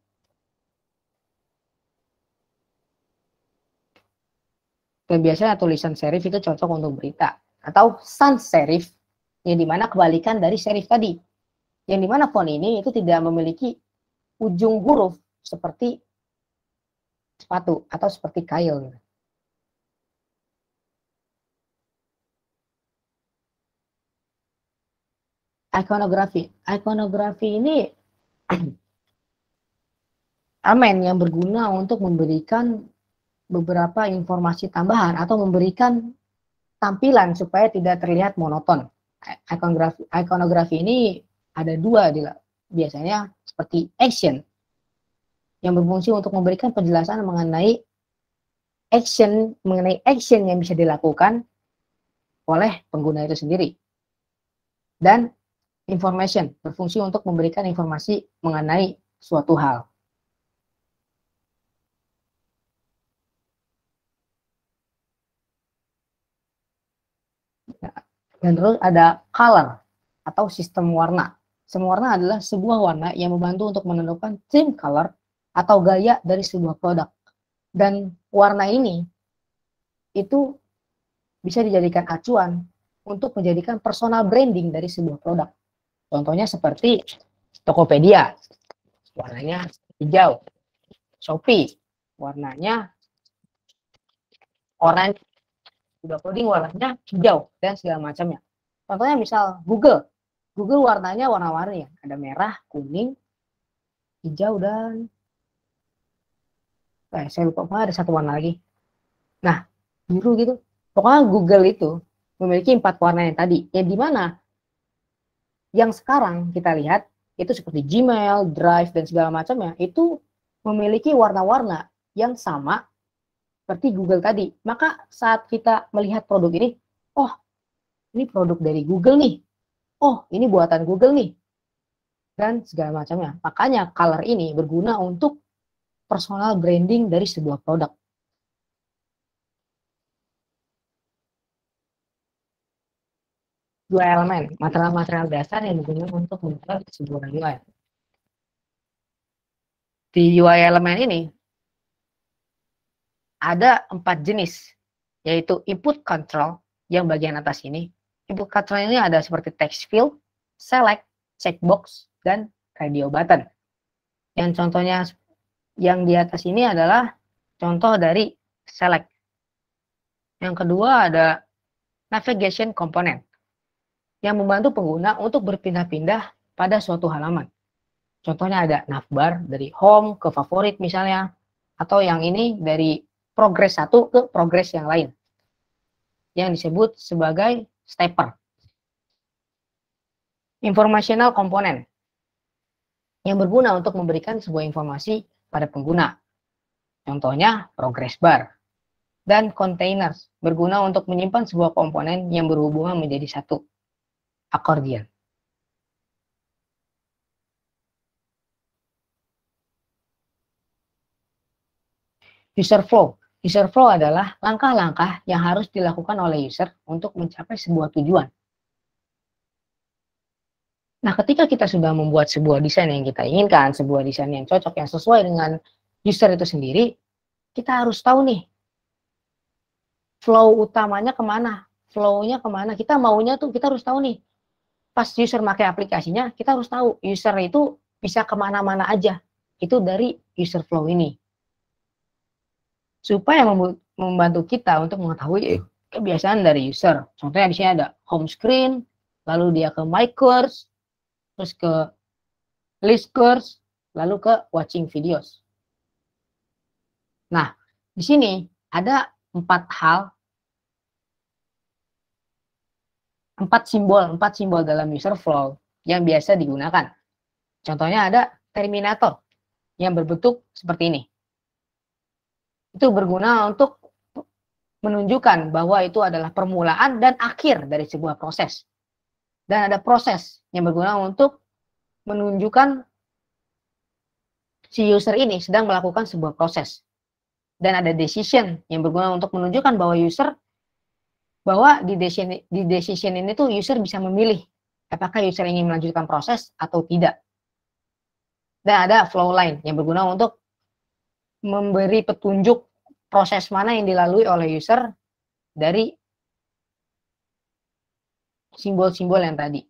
Dan biasanya tulisan serif itu cocok untuk berita. Atau sans serif, yang dimana kebalikan dari serif tadi. Yang dimana font ini itu tidak memiliki ujung huruf seperti sepatu atau seperti kail. Ikonografi. Ikonografi ini amen yang berguna untuk memberikan beberapa informasi tambahan atau memberikan tampilan supaya tidak terlihat monoton. Ikonografi, ikonografi ini ada dua biasanya seperti action yang berfungsi untuk memberikan penjelasan mengenai action mengenai action yang bisa dilakukan oleh pengguna itu sendiri dan information berfungsi untuk memberikan informasi mengenai suatu hal. Dan terus ada color atau sistem warna. Sistem warna adalah sebuah warna yang membantu untuk menentukan theme color atau gaya dari sebuah produk. Dan warna ini itu bisa dijadikan acuan untuk menjadikan personal branding dari sebuah produk. Contohnya seperti Tokopedia, warnanya hijau. Shopee, warnanya orange udah coding warnanya hijau dan segala macamnya. Contohnya misal Google. Google warnanya warna-warni ya. Ada merah, kuning, hijau, dan... Eh, saya lupa, ada satu warna lagi. Nah, biru gitu. Pokoknya Google itu memiliki empat warna yang tadi. Yang di mana yang sekarang kita lihat itu seperti Gmail, Drive, dan segala macamnya itu memiliki warna-warna yang sama seperti Google tadi. Maka saat kita melihat produk ini, oh ini produk dari Google nih, oh ini buatan Google nih, dan segala macamnya. Makanya color ini berguna untuk personal branding dari sebuah produk. Dua elemen, material-material dasar yang digunakan untuk membuat sebuah UI. Di UI elemen ini ada empat jenis, yaitu input control yang bagian atas ini. Input control ini ada seperti text field, select, checkbox, dan radio button. Yang contohnya yang di atas ini adalah contoh dari select. Yang kedua ada navigation component yang membantu pengguna untuk berpindah-pindah pada suatu halaman. Contohnya ada navbar dari home ke favorit misalnya, atau yang ini dari progres satu ke progres yang lain yang disebut sebagai stepper. Informational komponen yang berguna untuk memberikan sebuah informasi pada pengguna. Contohnya progress bar dan containers berguna untuk menyimpan sebuah komponen yang berhubungan menjadi satu. Akordion. User flow User flow adalah langkah-langkah yang harus dilakukan oleh user untuk mencapai sebuah tujuan. Nah, ketika kita sudah membuat sebuah desain yang kita inginkan, sebuah desain yang cocok, yang sesuai dengan user itu sendiri, kita harus tahu nih, flow utamanya kemana, flow-nya kemana, kita maunya tuh, kita harus tahu nih, pas user pakai aplikasinya, kita harus tahu user itu bisa kemana-mana aja. Itu dari user flow ini supaya membantu kita untuk mengetahui iya. kebiasaan dari user. Contohnya di sini ada home screen, lalu dia ke my course, terus ke list course, lalu ke watching videos. Nah, di sini ada empat hal, empat simbol, empat simbol dalam user flow yang biasa digunakan. Contohnya ada Terminator yang berbentuk seperti ini itu berguna untuk menunjukkan bahwa itu adalah permulaan dan akhir dari sebuah proses. Dan ada proses yang berguna untuk menunjukkan si user ini sedang melakukan sebuah proses. Dan ada decision yang berguna untuk menunjukkan bahwa user bahwa di decision, di decision ini tuh user bisa memilih apakah user ingin melanjutkan proses atau tidak. Dan ada flow line yang berguna untuk memberi petunjuk proses mana yang dilalui oleh user dari simbol-simbol yang tadi.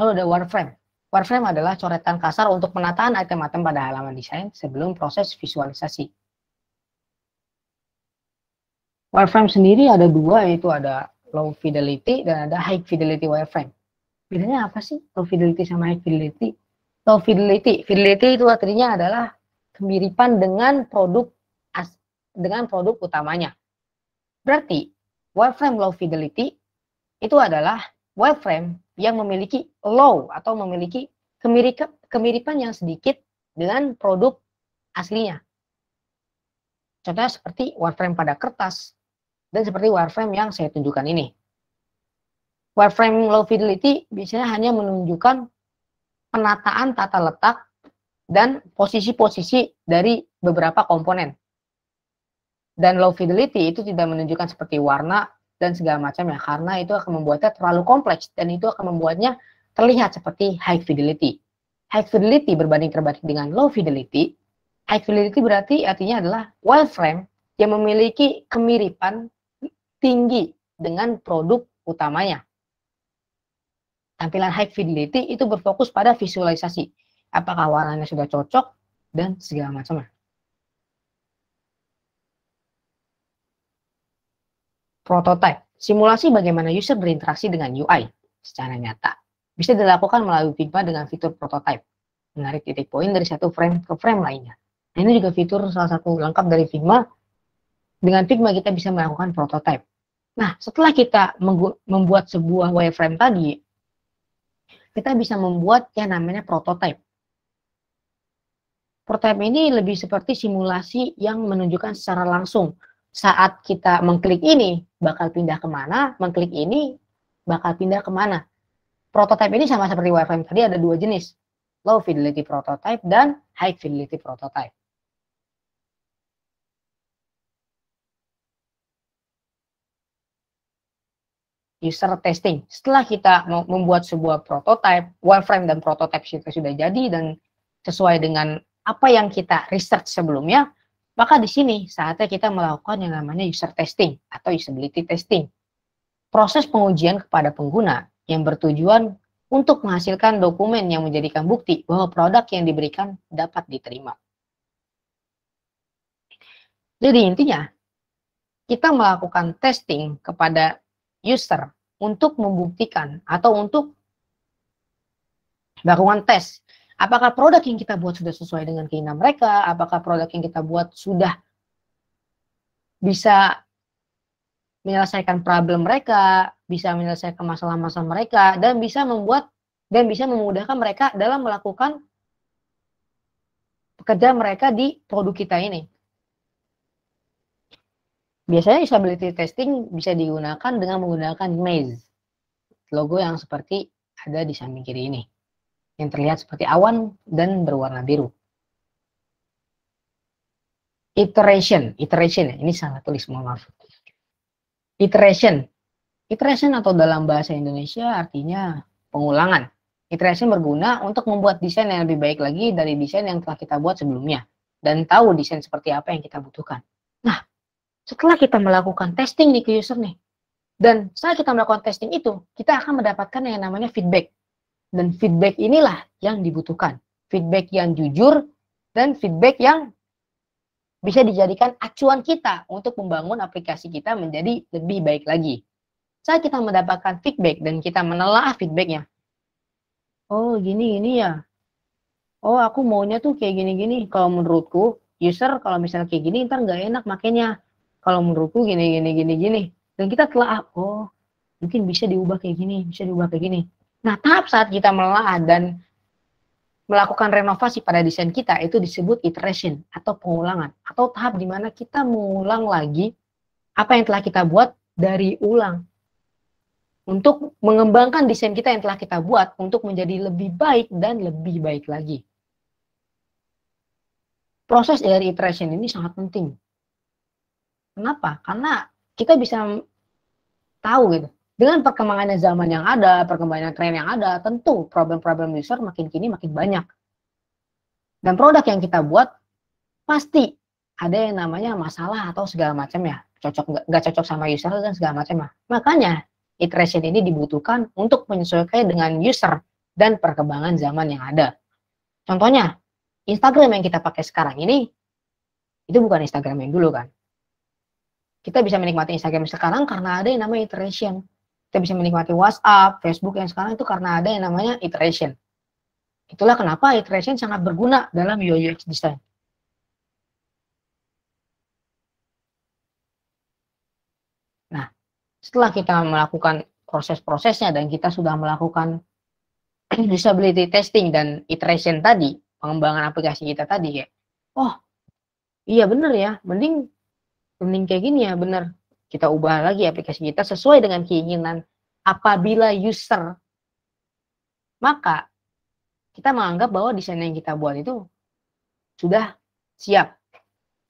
Lalu ada wireframe. Wireframe adalah coretan kasar untuk penataan item-item pada halaman desain sebelum proses visualisasi. Wireframe sendiri ada dua, yaitu ada low fidelity dan ada high fidelity wireframe bedanya apa sih low fidelity sama high fidelity low fidelity fidelity itu artinya adalah kemiripan dengan produk as, dengan produk utamanya berarti wireframe low fidelity itu adalah wireframe yang memiliki low atau memiliki kemiripan, yang sedikit dengan produk aslinya contohnya seperti wireframe pada kertas dan seperti wireframe yang saya tunjukkan ini Wireframe low fidelity biasanya hanya menunjukkan penataan tata letak dan posisi-posisi dari beberapa komponen. Dan low fidelity itu tidak menunjukkan seperti warna dan segala macam ya karena itu akan membuatnya terlalu kompleks dan itu akan membuatnya terlihat seperti high fidelity. High fidelity berbanding terbalik dengan low fidelity. High fidelity berarti artinya adalah wireframe yang memiliki kemiripan tinggi dengan produk utamanya. Tampilan high fidelity itu berfokus pada visualisasi. Apakah warnanya sudah cocok dan segala macam. Prototype. Simulasi bagaimana user berinteraksi dengan UI secara nyata. Bisa dilakukan melalui Figma dengan fitur prototype. Menarik titik poin dari satu frame ke frame lainnya. ini juga fitur salah satu lengkap dari Figma. Dengan Figma kita bisa melakukan prototype. Nah, setelah kita membuat sebuah wireframe tadi, kita bisa membuat yang namanya prototipe. Prototipe ini lebih seperti simulasi yang menunjukkan secara langsung saat kita mengklik ini bakal pindah kemana, mengklik ini bakal pindah kemana. Prototipe ini sama seperti wireframe tadi ada dua jenis, low fidelity prototype dan high fidelity prototype. user testing. Setelah kita membuat sebuah prototype, wireframe dan prototype kita sudah jadi dan sesuai dengan apa yang kita research sebelumnya, maka di sini saatnya kita melakukan yang namanya user testing atau usability testing. Proses pengujian kepada pengguna yang bertujuan untuk menghasilkan dokumen yang menjadikan bukti bahwa produk yang diberikan dapat diterima. Jadi intinya, kita melakukan testing kepada user untuk membuktikan atau untuk melakukan tes apakah produk yang kita buat sudah sesuai dengan keinginan mereka, apakah produk yang kita buat sudah bisa menyelesaikan problem mereka, bisa menyelesaikan masalah-masalah mereka, dan bisa membuat dan bisa memudahkan mereka dalam melakukan pekerjaan mereka di produk kita ini. Biasanya usability testing bisa digunakan dengan menggunakan maze, logo yang seperti ada di samping kiri ini, yang terlihat seperti awan dan berwarna biru. Iteration, iteration ya, ini salah tulis, mohon maaf. Iteration, iteration atau dalam bahasa Indonesia artinya pengulangan. Iteration berguna untuk membuat desain yang lebih baik lagi dari desain yang telah kita buat sebelumnya dan tahu desain seperti apa yang kita butuhkan. Nah, setelah kita melakukan testing nih ke user nih, dan saat kita melakukan testing itu, kita akan mendapatkan yang namanya feedback. Dan feedback inilah yang dibutuhkan. Feedback yang jujur dan feedback yang bisa dijadikan acuan kita untuk membangun aplikasi kita menjadi lebih baik lagi. Saat kita mendapatkan feedback dan kita menelaah feedbacknya, oh gini-gini ya, oh aku maunya tuh kayak gini-gini. Kalau menurutku, user kalau misalnya kayak gini ntar nggak enak makanya kalau menurutku gini gini gini gini dan kita telah oh mungkin bisa diubah kayak gini bisa diubah kayak gini nah tahap saat kita melaah dan melakukan renovasi pada desain kita itu disebut iteration atau pengulangan atau tahap di mana kita mengulang lagi apa yang telah kita buat dari ulang untuk mengembangkan desain kita yang telah kita buat untuk menjadi lebih baik dan lebih baik lagi. Proses dari iteration ini sangat penting Kenapa? Karena kita bisa tahu gitu. Dengan perkembangan zaman yang ada, perkembangan tren yang ada, tentu problem-problem user makin kini makin banyak. Dan produk yang kita buat pasti ada yang namanya masalah atau segala macam ya. Cocok nggak cocok sama user dan segala macam ya. Makanya iteration ini dibutuhkan untuk menyesuaikan dengan user dan perkembangan zaman yang ada. Contohnya, Instagram yang kita pakai sekarang ini, itu bukan Instagram yang dulu kan kita bisa menikmati Instagram sekarang karena ada yang namanya iteration. Kita bisa menikmati WhatsApp, Facebook yang sekarang itu karena ada yang namanya iteration. Itulah kenapa iteration sangat berguna dalam UX design. Nah, setelah kita melakukan proses-prosesnya dan kita sudah melakukan usability testing dan iteration tadi, pengembangan aplikasi kita tadi ya, oh iya benar ya, mending mending kayak gini ya benar kita ubah lagi aplikasi kita sesuai dengan keinginan apabila user maka kita menganggap bahwa desain yang kita buat itu sudah siap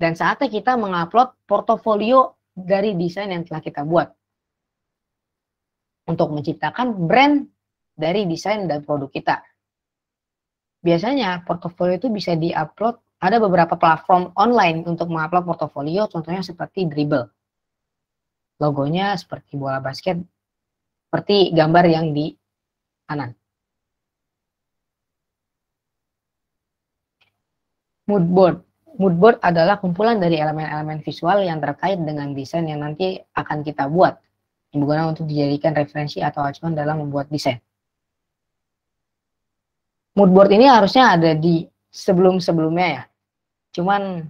dan saatnya kita mengupload portofolio dari desain yang telah kita buat untuk menciptakan brand dari desain dan produk kita. Biasanya portofolio itu bisa diupload ada beberapa platform online untuk mengupload portofolio, contohnya seperti Dribble. Logonya seperti bola basket, seperti gambar yang di kanan. Moodboard. Moodboard adalah kumpulan dari elemen-elemen visual yang terkait dengan desain yang nanti akan kita buat. Yang berguna untuk dijadikan referensi atau acuan dalam membuat desain. Moodboard ini harusnya ada di sebelum-sebelumnya ya. Cuman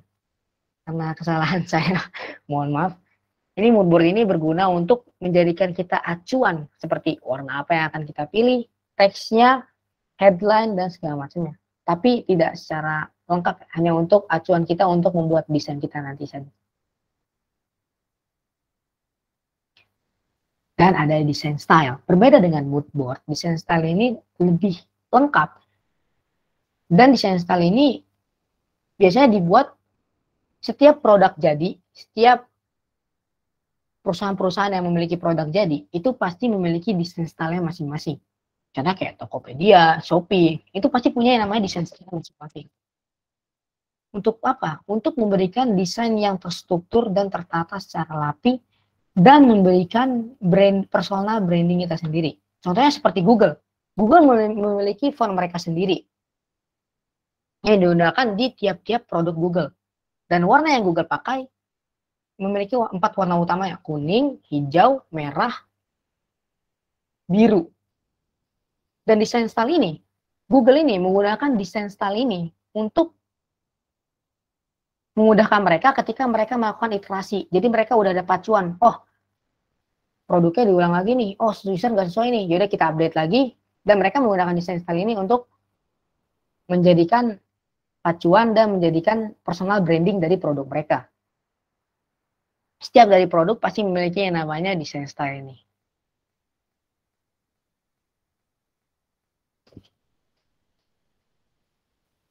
karena kesalahan saya, mohon maaf. Ini mood board ini berguna untuk menjadikan kita acuan seperti warna apa yang akan kita pilih, teksnya, headline dan segala macamnya. Tapi tidak secara lengkap, hanya untuk acuan kita untuk membuat desain kita nanti saja. dan ada desain style. Berbeda dengan mood board, desain style ini lebih lengkap. Dan desain style ini biasanya dibuat setiap produk jadi, setiap perusahaan-perusahaan yang memiliki produk jadi, itu pasti memiliki desain style masing-masing. Contohnya kayak Tokopedia, Shopee, itu pasti punya yang namanya desain style masing-masing. Untuk apa? Untuk memberikan desain yang terstruktur dan tertata secara rapi dan memberikan brand personal branding kita sendiri. Contohnya seperti Google. Google memiliki font mereka sendiri, yang digunakan di tiap-tiap produk Google. Dan warna yang Google pakai memiliki empat warna utama ya kuning, hijau, merah, biru. Dan desain style ini, Google ini menggunakan desain style ini untuk memudahkan mereka ketika mereka melakukan iterasi. Jadi mereka udah ada pacuan. Oh, produknya diulang lagi nih. Oh, user nggak sesuai nih. Yaudah kita update lagi. Dan mereka menggunakan desain style ini untuk menjadikan acuan dan menjadikan personal branding dari produk mereka. Setiap dari produk pasti memiliki yang namanya desain style ini.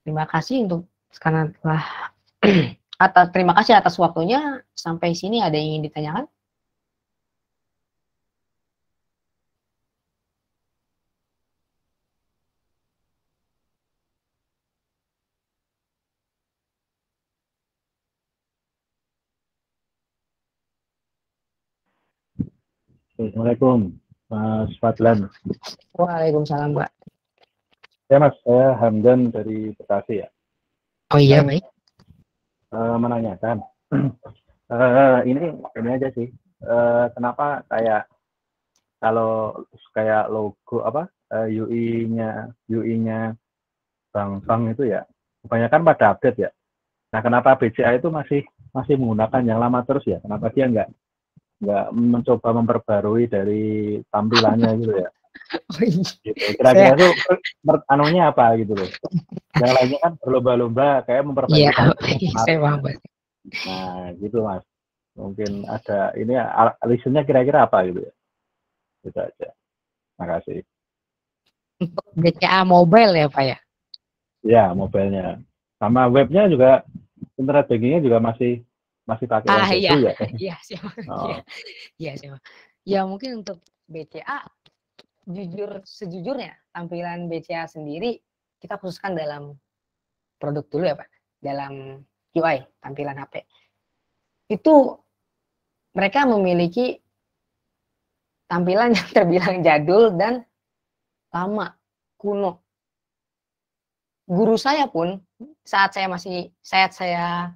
Terima kasih untuk sekarang telah atas terima kasih atas waktunya. Sampai sini ada yang ingin ditanyakan? Assalamualaikum Mas Fadlan. Waalaikumsalam Pak. Ya Mas, saya Hamdan dari Bekasi ya. Oh iya baik. Uh, menanyakan uh, ini ini aja sih uh, kenapa kayak kalau kayak logo apa uh, UI-nya UI-nya bang itu ya kebanyakan pada update ya. Nah kenapa BCA itu masih masih menggunakan yang lama terus ya? Kenapa dia nggak nggak mencoba memperbarui dari tampilannya gitu ya oh, iya. gitu. kira-kira tuh anunya apa gitu loh yang lainnya kan berlomba-lomba kayak memperbaiki iya, iya saya paham nah gitu mas mungkin ada ini listennya kira-kira apa gitu ya gitu aja makasih untuk BCA mobile ya pak ya ya mobilnya sama webnya juga internet bankingnya juga masih masih pakai ah, iya. ya iya siapa oh. Iya. iya siapa ya mungkin untuk BCA jujur sejujurnya tampilan BCA sendiri kita khususkan dalam produk dulu ya pak dalam UI tampilan HP itu mereka memiliki tampilan yang terbilang jadul dan lama kuno guru saya pun saat saya masih saat saya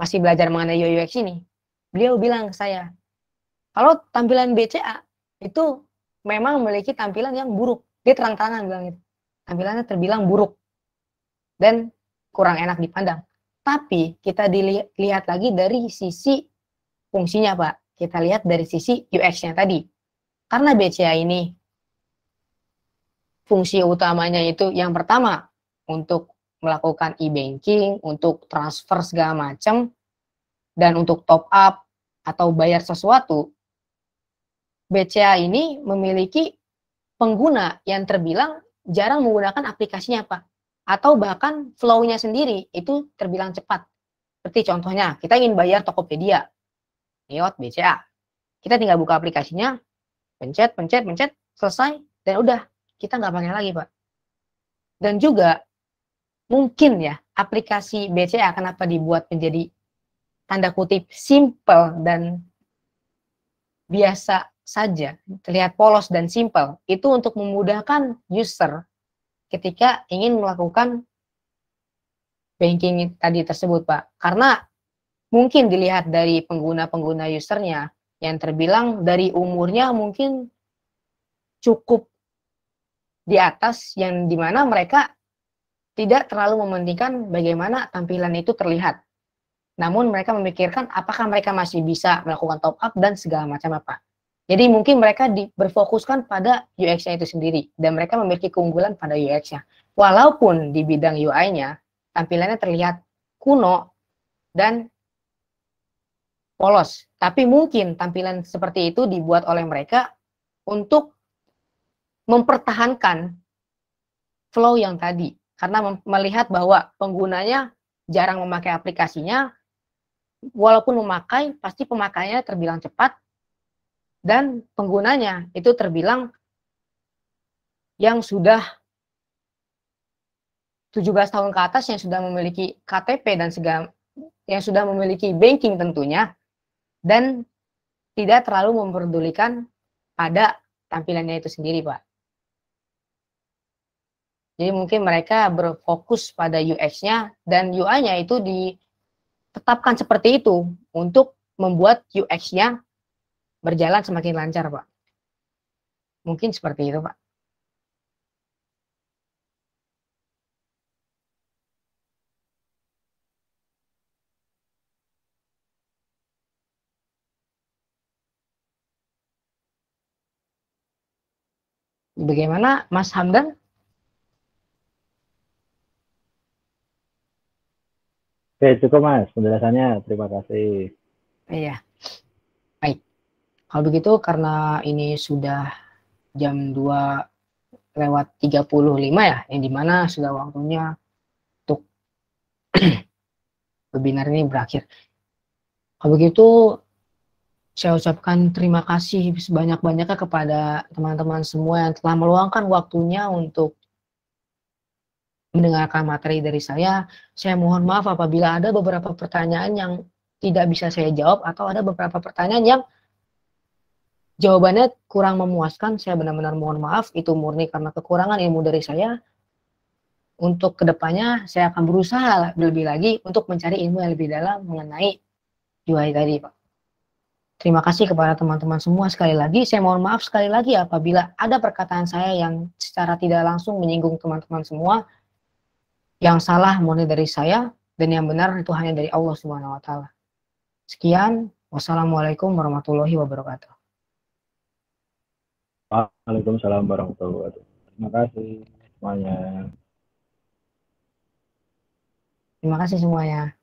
masih belajar mengenai UX ini, beliau bilang ke saya, kalau tampilan BCA itu memang memiliki tampilan yang buruk. Dia terang-terangan bilang itu. Tampilannya terbilang buruk dan kurang enak dipandang. Tapi kita dilihat lagi dari sisi fungsinya, Pak. Kita lihat dari sisi UX-nya tadi. Karena BCA ini fungsi utamanya itu yang pertama untuk melakukan e-banking, untuk transfer segala macam, dan untuk top up atau bayar sesuatu, BCA ini memiliki pengguna yang terbilang jarang menggunakan aplikasinya Pak. Atau bahkan flow-nya sendiri itu terbilang cepat. Seperti contohnya, kita ingin bayar Tokopedia lewat BCA. Kita tinggal buka aplikasinya, pencet, pencet, pencet, selesai, dan udah. Kita nggak pakai lagi, Pak. Dan juga mungkin ya aplikasi BCA kenapa dibuat menjadi tanda kutip simple dan biasa saja, terlihat polos dan simple, itu untuk memudahkan user ketika ingin melakukan banking tadi tersebut, Pak. Karena mungkin dilihat dari pengguna-pengguna usernya yang terbilang dari umurnya mungkin cukup di atas yang dimana mereka tidak terlalu mementingkan bagaimana tampilan itu terlihat. Namun mereka memikirkan apakah mereka masih bisa melakukan top up dan segala macam apa. Jadi mungkin mereka di, berfokuskan pada UX-nya itu sendiri dan mereka memiliki keunggulan pada UX-nya. Walaupun di bidang UI-nya tampilannya terlihat kuno dan polos, tapi mungkin tampilan seperti itu dibuat oleh mereka untuk mempertahankan flow yang tadi karena melihat bahwa penggunanya jarang memakai aplikasinya, walaupun memakai, pasti pemakaiannya terbilang cepat, dan penggunanya itu terbilang yang sudah 17 tahun ke atas yang sudah memiliki KTP dan segala yang sudah memiliki banking tentunya dan tidak terlalu memperdulikan pada tampilannya itu sendiri, Pak. Jadi mungkin mereka berfokus pada UX-nya dan UI-nya itu ditetapkan seperti itu untuk membuat UX-nya berjalan semakin lancar, Pak. Mungkin seperti itu, Pak. Bagaimana Mas Hamdan? Oke, cukup Mas penjelasannya. Terima kasih. Iya. Baik. Kalau begitu karena ini sudah jam 2 lewat 35 ya, yang dimana sudah waktunya untuk webinar ini berakhir. Kalau begitu saya ucapkan terima kasih sebanyak-banyaknya kepada teman-teman semua yang telah meluangkan waktunya untuk mendengarkan materi dari saya. Saya mohon maaf apabila ada beberapa pertanyaan yang tidak bisa saya jawab atau ada beberapa pertanyaan yang jawabannya kurang memuaskan. Saya benar-benar mohon maaf itu murni karena kekurangan ilmu dari saya. Untuk kedepannya saya akan berusaha lebih lagi untuk mencari ilmu yang lebih dalam mengenai UI tadi Pak. Terima kasih kepada teman-teman semua sekali lagi. Saya mohon maaf sekali lagi apabila ada perkataan saya yang secara tidak langsung menyinggung teman-teman semua. Yang salah murni dari saya dan yang benar itu hanya dari Allah Subhanahu wa taala. Sekian, wassalamualaikum warahmatullahi wabarakatuh. Waalaikumsalam warahmatullahi wabarakatuh. Terima kasih semuanya. Terima kasih semuanya.